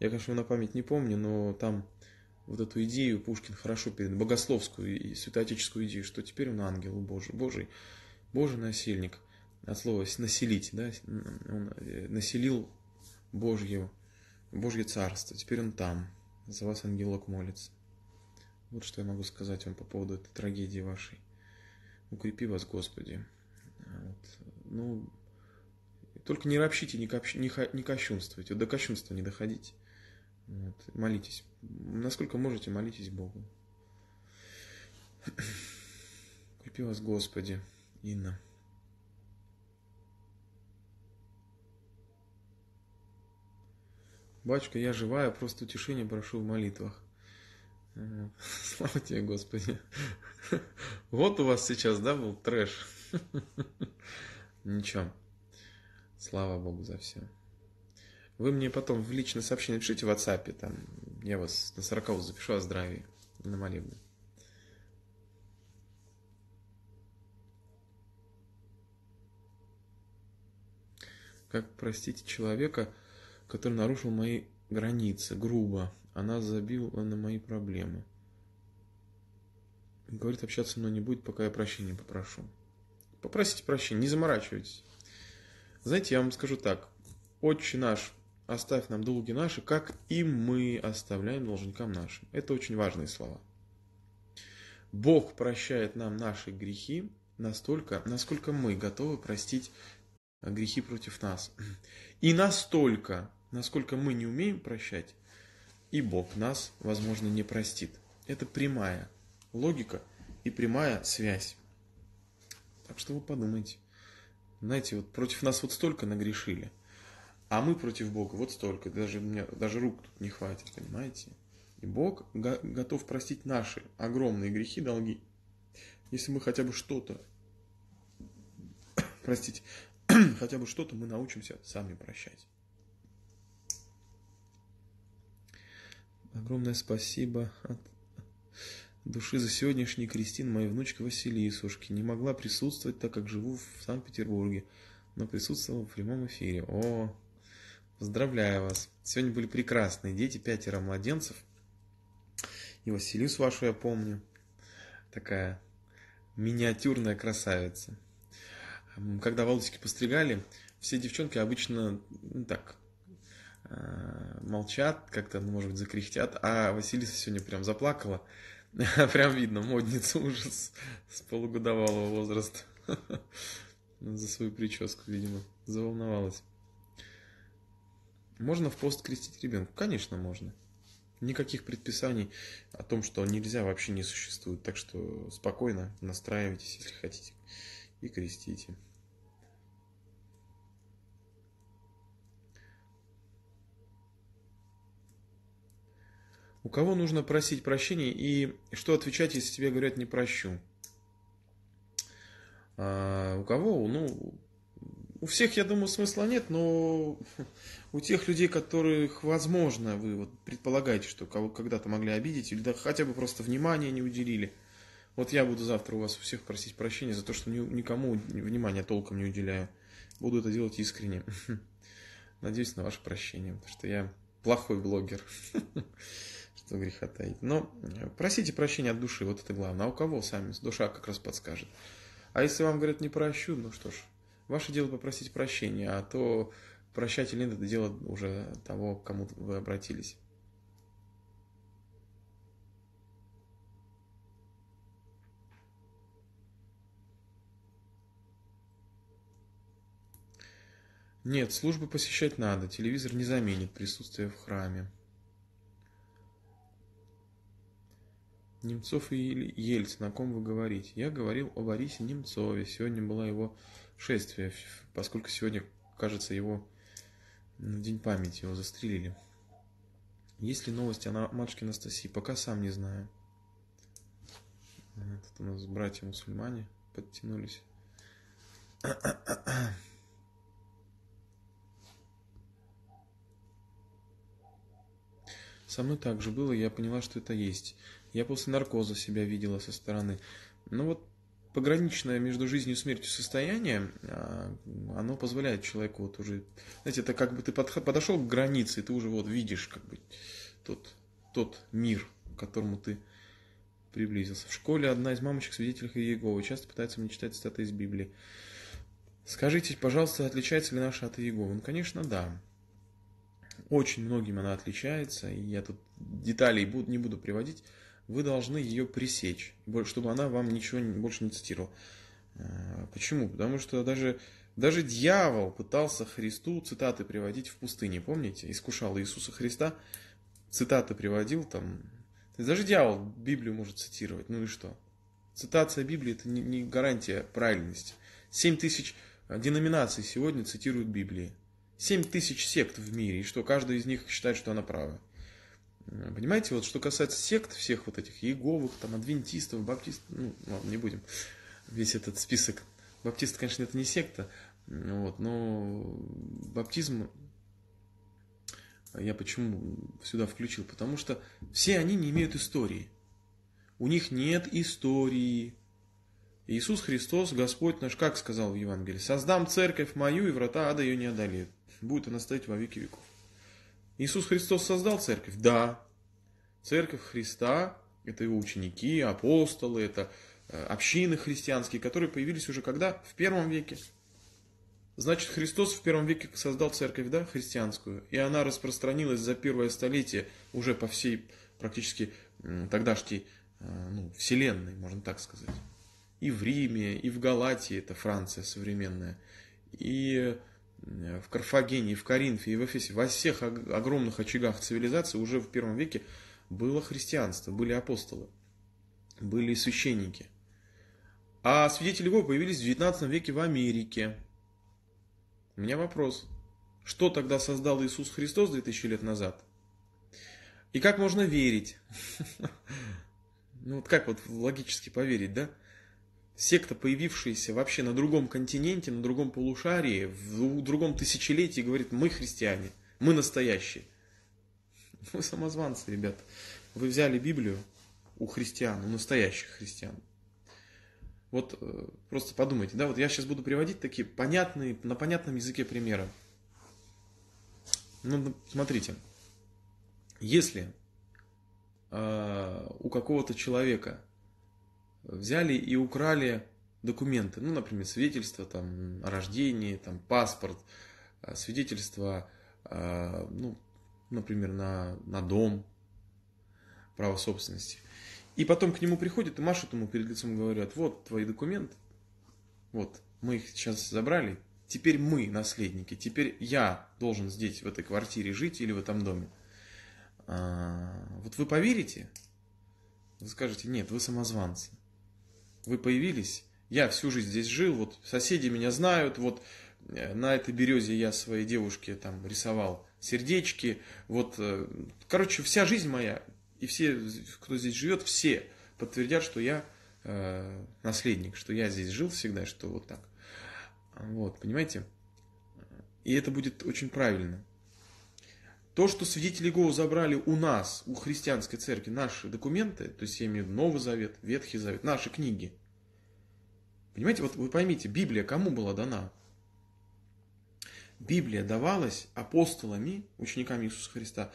Speaker 1: Я, конечно, его на память не помню, но там вот эту идею Пушкин хорошо передал, богословскую и святоотеческую идею, что теперь он ангел Божий, Божий, Божий насильник. От слова «населить», да, он э, населил Божье, Божье царство, теперь он там, за вас ангелок молится. Вот что я могу сказать вам по поводу этой трагедии вашей. Укрепи вас, Господи. Вот. Ну, только не ропщите, не, копщ... не, ха... не кощунствуйте, до кощунства не доходите. Вот. Молитесь. Насколько можете, молитесь Богу. Купи вас, Господи, Инна. Батюшка, я живая, просто утешение прошу в молитвах. Слава тебе, Господи. Вот у вас сейчас, да, был трэш. Ничего. Слава Богу за все. Вы мне потом в личное сообщение пишите в WhatsApp, там, я вас на 40 запишу о здравии, на молебны. Как простить человека, который нарушил мои границы грубо? Она забила на мои проблемы. Говорит, общаться со мной не будет, пока я прощения попрошу. Попросите прощения, не заморачивайтесь. Знаете, я вам скажу так. Отче наш, оставь нам долги наши, как и мы оставляем должникам нашим. Это очень важные слова. Бог прощает нам наши грехи настолько, насколько мы готовы простить грехи против нас. И настолько, насколько мы не умеем прощать, и Бог нас, возможно, не простит. Это прямая логика и прямая связь. Так что вы подумайте. Знаете, вот против нас вот столько нагрешили, а мы против Бога вот столько, даже, меня, даже рук тут не хватит, понимаете? И Бог го- готов простить наши огромные грехи, долги, если мы хотя бы что-то, простите, хотя бы что-то мы научимся сами прощать. Огромное спасибо от души за сегодняшний крестин моей внучки Василии Сушки. Не могла присутствовать, так как живу в Санкт-Петербурге, но присутствовала в прямом эфире. О, поздравляю вас. Сегодня были прекрасные дети, пятеро младенцев. И Василису вашу я помню. Такая миниатюрная красавица. Когда волосики постригали, все девчонки обычно ну, так Э, молчат, как-то, ну, может быть, закряхтят, а Василиса сегодня прям заплакала. Прям видно, модница ужас с полугодовалого возраста. За свою прическу, видимо, заволновалась. Можно в пост крестить ребенка? Конечно, можно. Никаких предписаний о том, что нельзя, вообще не существует. Так что спокойно настраивайтесь, если хотите, и крестите. У кого нужно просить прощения и что отвечать, если тебе говорят «не прощу»? А, у кого? Ну, у всех, я думаю, смысла нет, но у тех людей, которых, возможно, вы вот предполагаете, что кого когда-то могли обидеть, или да, хотя бы просто внимания не уделили. Вот я буду завтра у вас у всех просить прощения за то, что никому внимания толком не уделяю. Буду это делать искренне. Надеюсь на ваше прощение, потому что я плохой блогер. что греха таить. Но э, просите прощения от души, вот это главное. А у кого сами? Душа как раз подскажет. А если вам говорят не прощу, ну что ж, ваше дело попросить прощения, а то прощать или нет, это дело уже того, к кому вы обратились. Нет, службы посещать надо, телевизор не заменит присутствие в храме. Немцов и Ельцин, о ком вы говорите? Я говорил о Борисе Немцове. Сегодня было его шествие, поскольку сегодня, кажется, его день памяти его застрелили. Есть ли новости о матушке Анастасии? Пока сам не знаю. Тут у нас братья-мусульмане подтянулись. Со мной также было, я поняла, что это есть. Я после наркоза себя видела со стороны. Ну вот пограничное между жизнью и смертью состояние, а, оно позволяет человеку вот уже, знаете, это как бы ты подошел к границе, и ты уже вот видишь как бы тот, тот мир, к которому ты приблизился. В школе одна из мамочек свидетелей Иеговы часто пытается мне читать цитаты из Библии. Скажите, пожалуйста, отличается ли наша от Иеговы? Ну, конечно, да. Очень многим она отличается, и я тут деталей буду, не буду приводить вы должны ее пресечь, чтобы она вам ничего больше не цитировала. Э, почему? Потому что даже, даже дьявол пытался Христу цитаты приводить в пустыне, помните? Искушал Иисуса Христа, цитаты приводил там. даже дьявол Библию может цитировать, ну и что? Цитация Библии это не, гарантия правильности. 7 тысяч деноминаций сегодня цитируют Библии. 7 тысяч сект в мире, и что Каждый из них считает, что она правая. Э, понимаете, вот что касается сект, всех вот этих еговых, там, адвентистов, баптистов, ну, ладно, не будем, весь этот список. Баптисты, конечно, это не секта, вот, но баптизм я почему сюда включил? Потому что все они не имеют истории. У них нет истории. Иисус Христос, Господь наш, как сказал в Евангелии, «Создам церковь мою, и врата ада ее не одолеет. Будет она стоять во веки веков». Иисус Христос создал церковь? Да. Церковь Христа – это его ученики, апостолы, это э, общины христианские, которые появились уже когда? В первом веке. Значит, Христос в первом веке создал церковь, да, христианскую, и она распространилась за первое столетие уже по всей практически тогдашней э, ну, вселенной, можно так сказать. И в Риме, и в Галатии, это Франция современная, и Э, в Карфагене, и в Коринфе, и в Эфесе, во всех огромных очагах цивилизации уже в первом веке было христианство, были апостолы, были священники. А свидетели Его появились в 19 веке в Америке. У меня вопрос. Что тогда создал Иисус Христос 2000 лет назад? И как можно верить? Ну вот как вот логически поверить, да? секта, появившаяся вообще на другом континенте, на другом полушарии, в другом тысячелетии, говорит, мы христиане, мы настоящие. Вы самозванцы, ребят. Вы взяли Библию у христиан, у настоящих христиан. Вот э, просто подумайте, да, вот я сейчас буду приводить такие понятные, на понятном языке примеры. Ну, смотрите, если э, у какого-то человека взяли и украли документы, ну, например, свидетельство там, о рождении, там, паспорт, э, свидетельство, э, ну, например, на, на дом, право собственности. И потом к нему приходят и машут ему перед лицом, говорят, вот твои документы, вот, мы их сейчас забрали, теперь мы наследники, теперь я должен здесь, в этой квартире жить или в этом доме. А, вот вы поверите? Вы скажете, нет, вы самозванцы вы появились, я всю жизнь здесь жил, вот соседи меня знают, вот э, на этой березе я своей девушке там рисовал сердечки, вот, э, короче, вся жизнь моя, и все, кто здесь живет, все подтвердят, что я э, наследник, что я здесь жил всегда, что вот так. Вот, понимаете? И это будет очень правильно. То, что свидетели Иеговы забрали у нас, у христианской церкви, наши документы, то есть я имею в виду Новый Завет, Ветхий Завет, наши книги. Понимаете, вот вы поймите, Библия кому была дана? Библия давалась апостолами, учениками Иисуса Христа,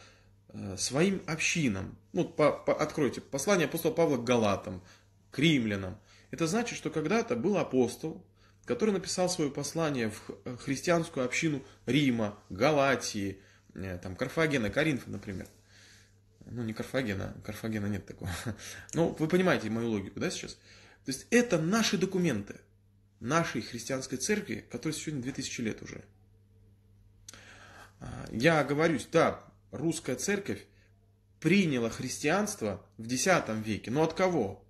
Speaker 1: э, своим общинам. Ну, по, по, откройте, послание апостола Павла к Галатам, к римлянам. Это значит, что когда-то был апостол, который написал свое послание в э, христианскую общину Рима, Галатии, Э, там Карфагена, Каринфа, например. Ну, не Карфагена, Карфагена нет такого. Ну, вы понимаете мою логику, да, сейчас? То есть это наши документы нашей христианской церкви, которой сегодня 2000 лет уже. А, я оговорюсь, да, русская церковь приняла христианство в X веке, но от кого?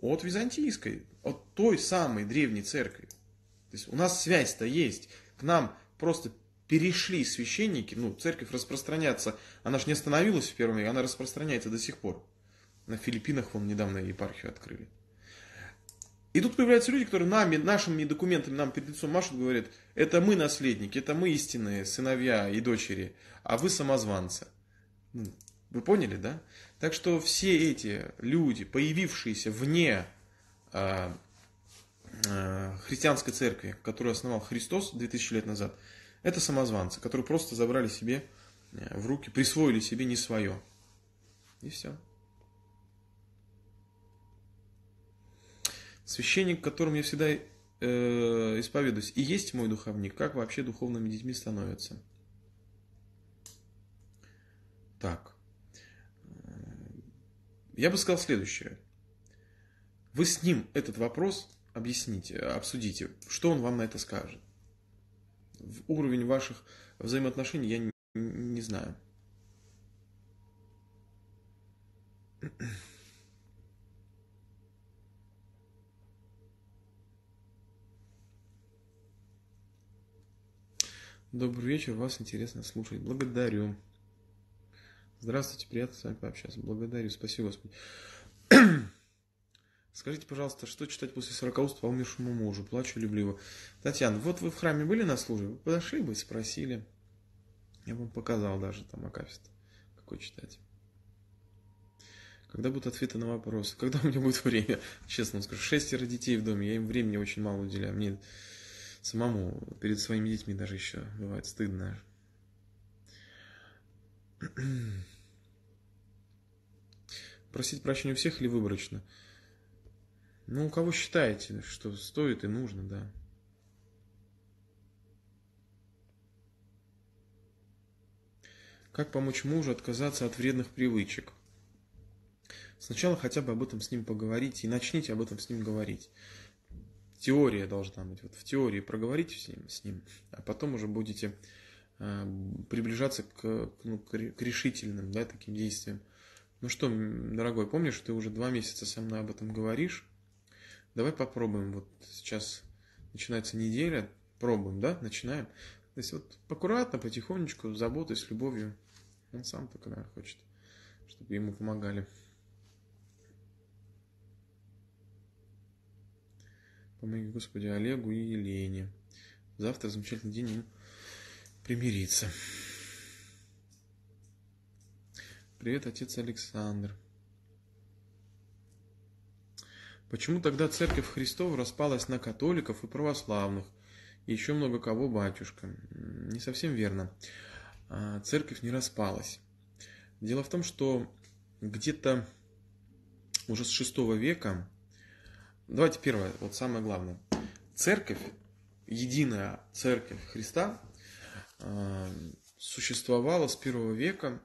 Speaker 1: От византийской, от той самой древней церкви. То есть у нас связь-то есть. К нам просто перешли священники, ну, церковь распространяться, она же не остановилась в первом веке, она распространяется до сих пор. На Филиппинах вон недавно епархию открыли. И тут появляются люди, которые нами, нашими документами нам перед лицом машут, говорят, это мы наследники, это мы истинные сыновья и дочери, а вы самозванцы. Ну, вы поняли, да? Так что все эти люди, появившиеся вне э, э, христианской церкви, которую основал Христос 2000 лет назад – это самозванцы, которые просто забрали себе э, в руки, присвоили себе не свое. И все. Священник, которым я всегда э, исповедуюсь, и есть мой духовник, как вообще духовными детьми становятся? Так. Э, я бы сказал следующее. Вы с ним этот вопрос объясните, обсудите, что он вам на это скажет уровень ваших взаимоотношений я не, не знаю. Добрый вечер, вас интересно слушать. Благодарю. Здравствуйте, приятно с вами пообщаться. Благодарю, спасибо, Господи. Скажите, пожалуйста, что читать после сорокауста умершему мужу, плачу любливо. Татьяна, вот вы в храме были на службе? Вы подошли бы и спросили. Я вам показал даже там Акафист, какой читать. Когда будут ответы на вопросы? Когда у меня будет время? Честно скажу, шестеро детей в доме, я им времени очень мало уделяю. Мне самому перед своими детьми даже еще бывает стыдно. Просить прощения у всех или выборочно? Ну, у кого считаете, что стоит и нужно, да. Как помочь мужу отказаться от вредных привычек? Сначала хотя бы об этом с ним поговорить и начните об этом с ним говорить. Теория должна быть. Вот в теории проговорите с ним, с ним а потом уже будете э, приближаться к, ну, к решительным да, таким действиям. Ну что, дорогой, помнишь, ты уже два месяца со мной об этом говоришь? Давай попробуем. Вот сейчас начинается неделя, пробуем, да, начинаем. То есть вот аккуратно, потихонечку, с заботой, с любовью. Он сам только, наверное, хочет, чтобы ему помогали. Помоги, Господи, Олегу и Елене. Завтра замечательный день им примириться. Привет, отец Александр. Почему тогда церковь Христова распалась на католиков и православных, и еще много кого, батюшка? Не совсем верно. А, церковь не распалась. Дело в том, что где-то уже с 6 века, давайте первое, вот самое главное, церковь, единая церковь Христа, а, существовала с первого века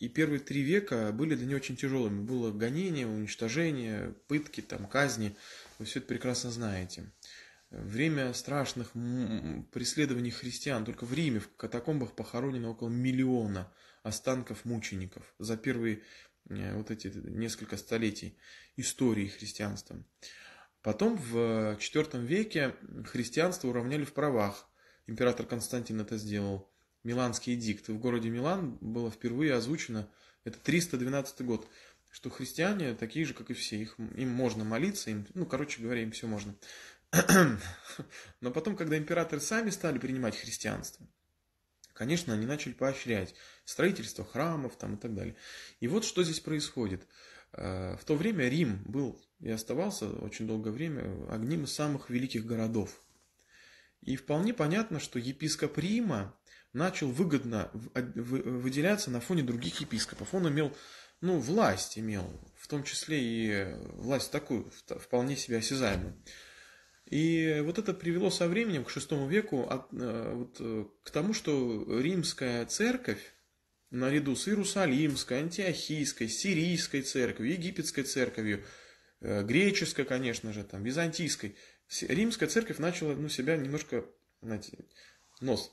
Speaker 1: и первые три века были для нее очень тяжелыми. Было гонение, уничтожение, пытки, там, казни. Вы все это прекрасно знаете. Время страшных преследований христиан. Только в Риме в катакомбах похоронено около миллиона останков мучеников за первые э, вот эти несколько столетий истории христианства. Потом в IV э, веке христианство уравняли в правах. Император Константин это сделал. Миланский эдикт в городе Милан было впервые озвучено, это 312 год, что христиане такие же, как и все, их, им можно молиться, им, ну, короче говоря, им все можно. Но потом, когда императоры сами стали принимать христианство, конечно, они начали поощрять строительство храмов там, и так далее. И вот что здесь происходит. Э, в то время Рим был и оставался очень долгое время одним из самых великих городов. И вполне понятно, что епископ Рима начал выгодно а, выделяться на фоне других епископов. Он имел, ну, власть имел, в том числе и э, власть такую, вполне себе осязаемую. И вот это привело со временем, к шестому веку, от, э, вот, э, к тому, что римская церковь, наряду с Иерусалимской, Антиохийской, Сирийской церковью, Египетской церковью, греческой, конечно же, там, византийской, римская церковь начала ну, себя немножко, знаете, нос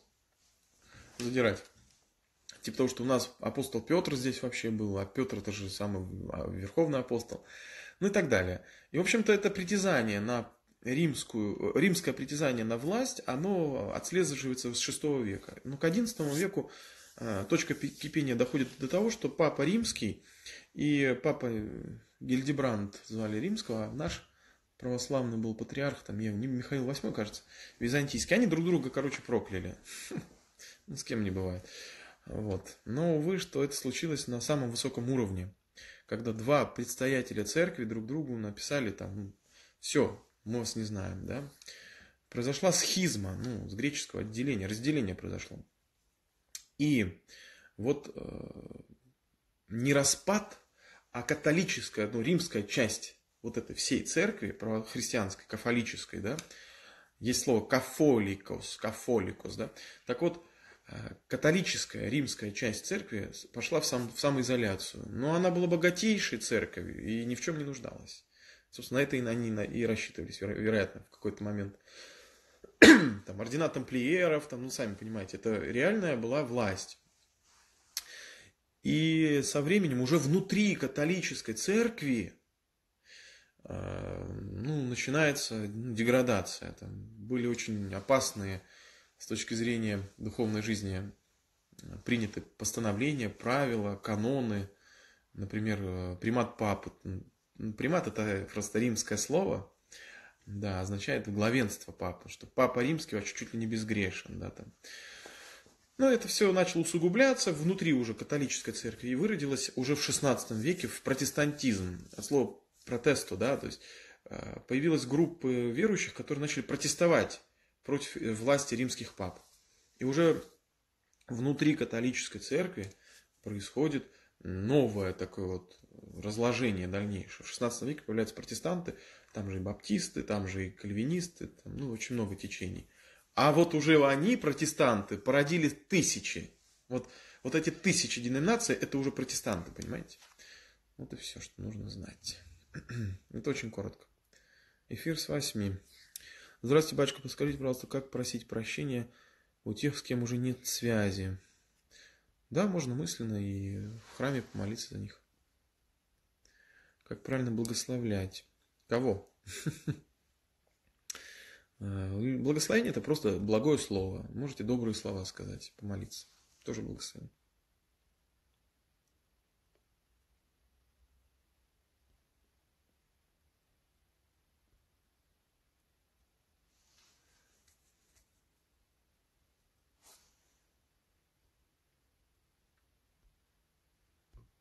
Speaker 1: задирать. Типа того, что у нас апостол Петр здесь вообще был, а Петр это же самый а, верховный апостол, ну и так далее. И, в общем-то, это притязание на римскую, э, римское притязание на власть, оно отслеживается с VI века. Но ну, к XI веку э, точка кипения доходит до того, что папа римский и папа Гильдебранд звали римского, а наш православный был патриарх, там, я, Михаил VIII, кажется, византийский, они друг друга, короче, прокляли. С кем не бывает. Вот. Но, увы, что это случилось на самом высоком уровне, когда два предстоятеля церкви друг другу написали там «все, мы вас не знаем», да. Произошла схизма, ну, с греческого отделения, разделение произошло. И вот э, не распад, а католическая, ну, римская часть вот этой всей церкви, православно-христианской кафолической, да, есть слово кафоликос, кафоликос, да. Так вот, католическая римская часть церкви пошла в, сам, в самоизоляцию. Но она была богатейшей церковью и ни в чем не нуждалась. Собственно, на это и они и рассчитывались, веро- вероятно, в какой-то момент. там, ордена тамплиеров, там, ну, сами понимаете, это реальная была власть. И со временем уже внутри католической церкви э, ну, начинается ну, деградация. Там были очень опасные э, с точки зрения духовной жизни э, приняты постановления, правила, каноны, например, э, примат папы. Примат это просто римское слово, да, означает главенство папы, что папа римский вообще а чуть ли не безгрешен, да, там. Но это все начало усугубляться внутри уже католической церкви и выродилось уже в XVI веке в протестантизм, от а слова протесту, да, то есть э, появилась группа верующих, которые начали протестовать против э, власти римских пап. И уже внутри католической церкви происходит новое такое вот разложение дальнейшее. В 16 веке появляются протестанты, там же и баптисты, там же и кальвинисты, там, ну, очень много течений. А вот уже они, протестанты, породили тысячи. Вот, вот эти тысячи деноминаций, это уже протестанты, понимаете? Вот и все, что нужно знать. это очень коротко. Эфир с восьми. Здравствуйте, батюшка, подскажите, пожалуйста, как просить прощения у тех, с кем уже нет связи? Да, можно мысленно и в храме помолиться за них. Как правильно благословлять? Кого? А, благословение – это просто благое слово. Можете добрые слова сказать, помолиться. Тоже благословение.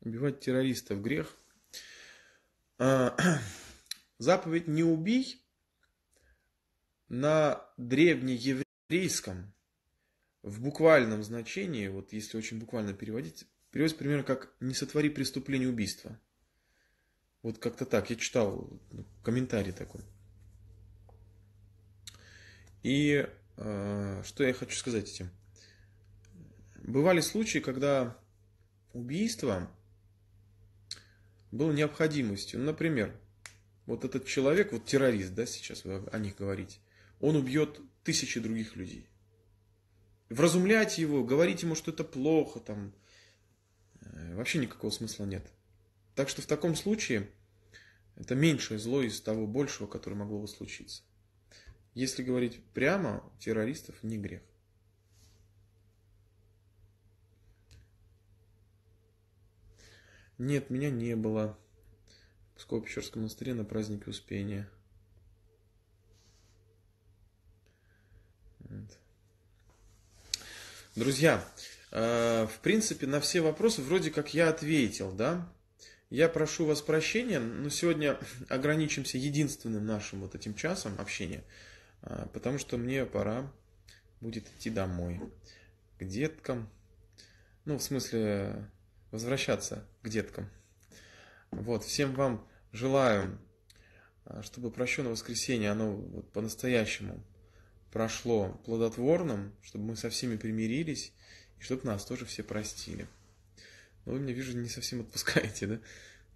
Speaker 1: Убивать террористов грех. А, заповедь «Не убий» на древнееврейском в буквальном значении, вот если очень буквально переводить, переводится примерно как «не сотвори преступление убийства». Вот как-то так, я читал ну, комментарий такой. И э, что я хочу сказать этим? Бывали случаи, когда убийство был необходимостью. Ну, например, вот этот человек, вот террорист, да, сейчас вы о них говорите, он убьет тысячи других людей. Вразумлять его, говорить ему, что это плохо, там, э, вообще никакого смысла нет. Так что в таком случае это меньшее зло из того большего, которое могло бы случиться. Если говорить прямо, террористов не грех. Нет, меня не было в Скопичерском монастыре на празднике Успения. Друзья, э, в принципе, на все вопросы вроде как я ответил, да? Я прошу вас прощения, но сегодня ограничимся единственным нашим вот этим часом общения, э, потому что мне пора будет идти домой к деткам. Ну, в смысле, возвращаться к деткам. Вот, всем вам желаю, а, чтобы прощенное воскресенье, оно вот по-настоящему прошло плодотворным, чтобы мы со всеми примирились, и чтобы нас тоже все простили. Но ну, вы меня, вижу, не совсем отпускаете, да?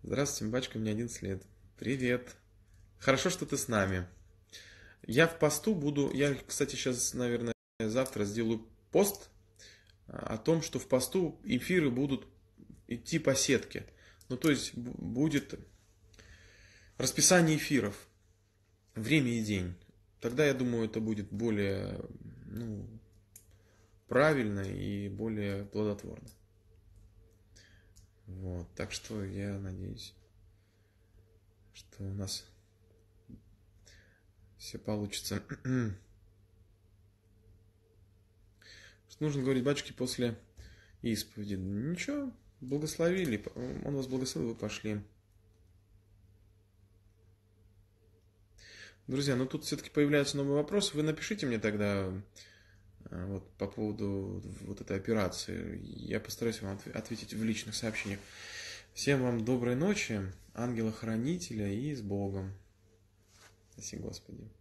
Speaker 1: Здравствуйте, бачка, мне 11 лет. Привет. Хорошо, что ты с нами. Я в посту буду, я, кстати, сейчас, наверное, завтра сделаю пост а, о том, что в посту эфиры будут идти по сетке. Ну, то есть будет расписание эфиров, время и день. Тогда, я думаю, это будет более ну, правильно и более плодотворно. Вот, так что я надеюсь, что у нас все получится. Что нужно говорить батюшке после исповеди? Ничего, благословили, он вас благословил, вы пошли. Друзья, ну тут все-таки появляются новые вопросы. Вы напишите мне тогда э, вот, по поводу вот этой операции. Я постараюсь вам ответить в личных сообщениях. Всем вам доброй ночи, ангела-хранителя и с Богом. Спаси Господи.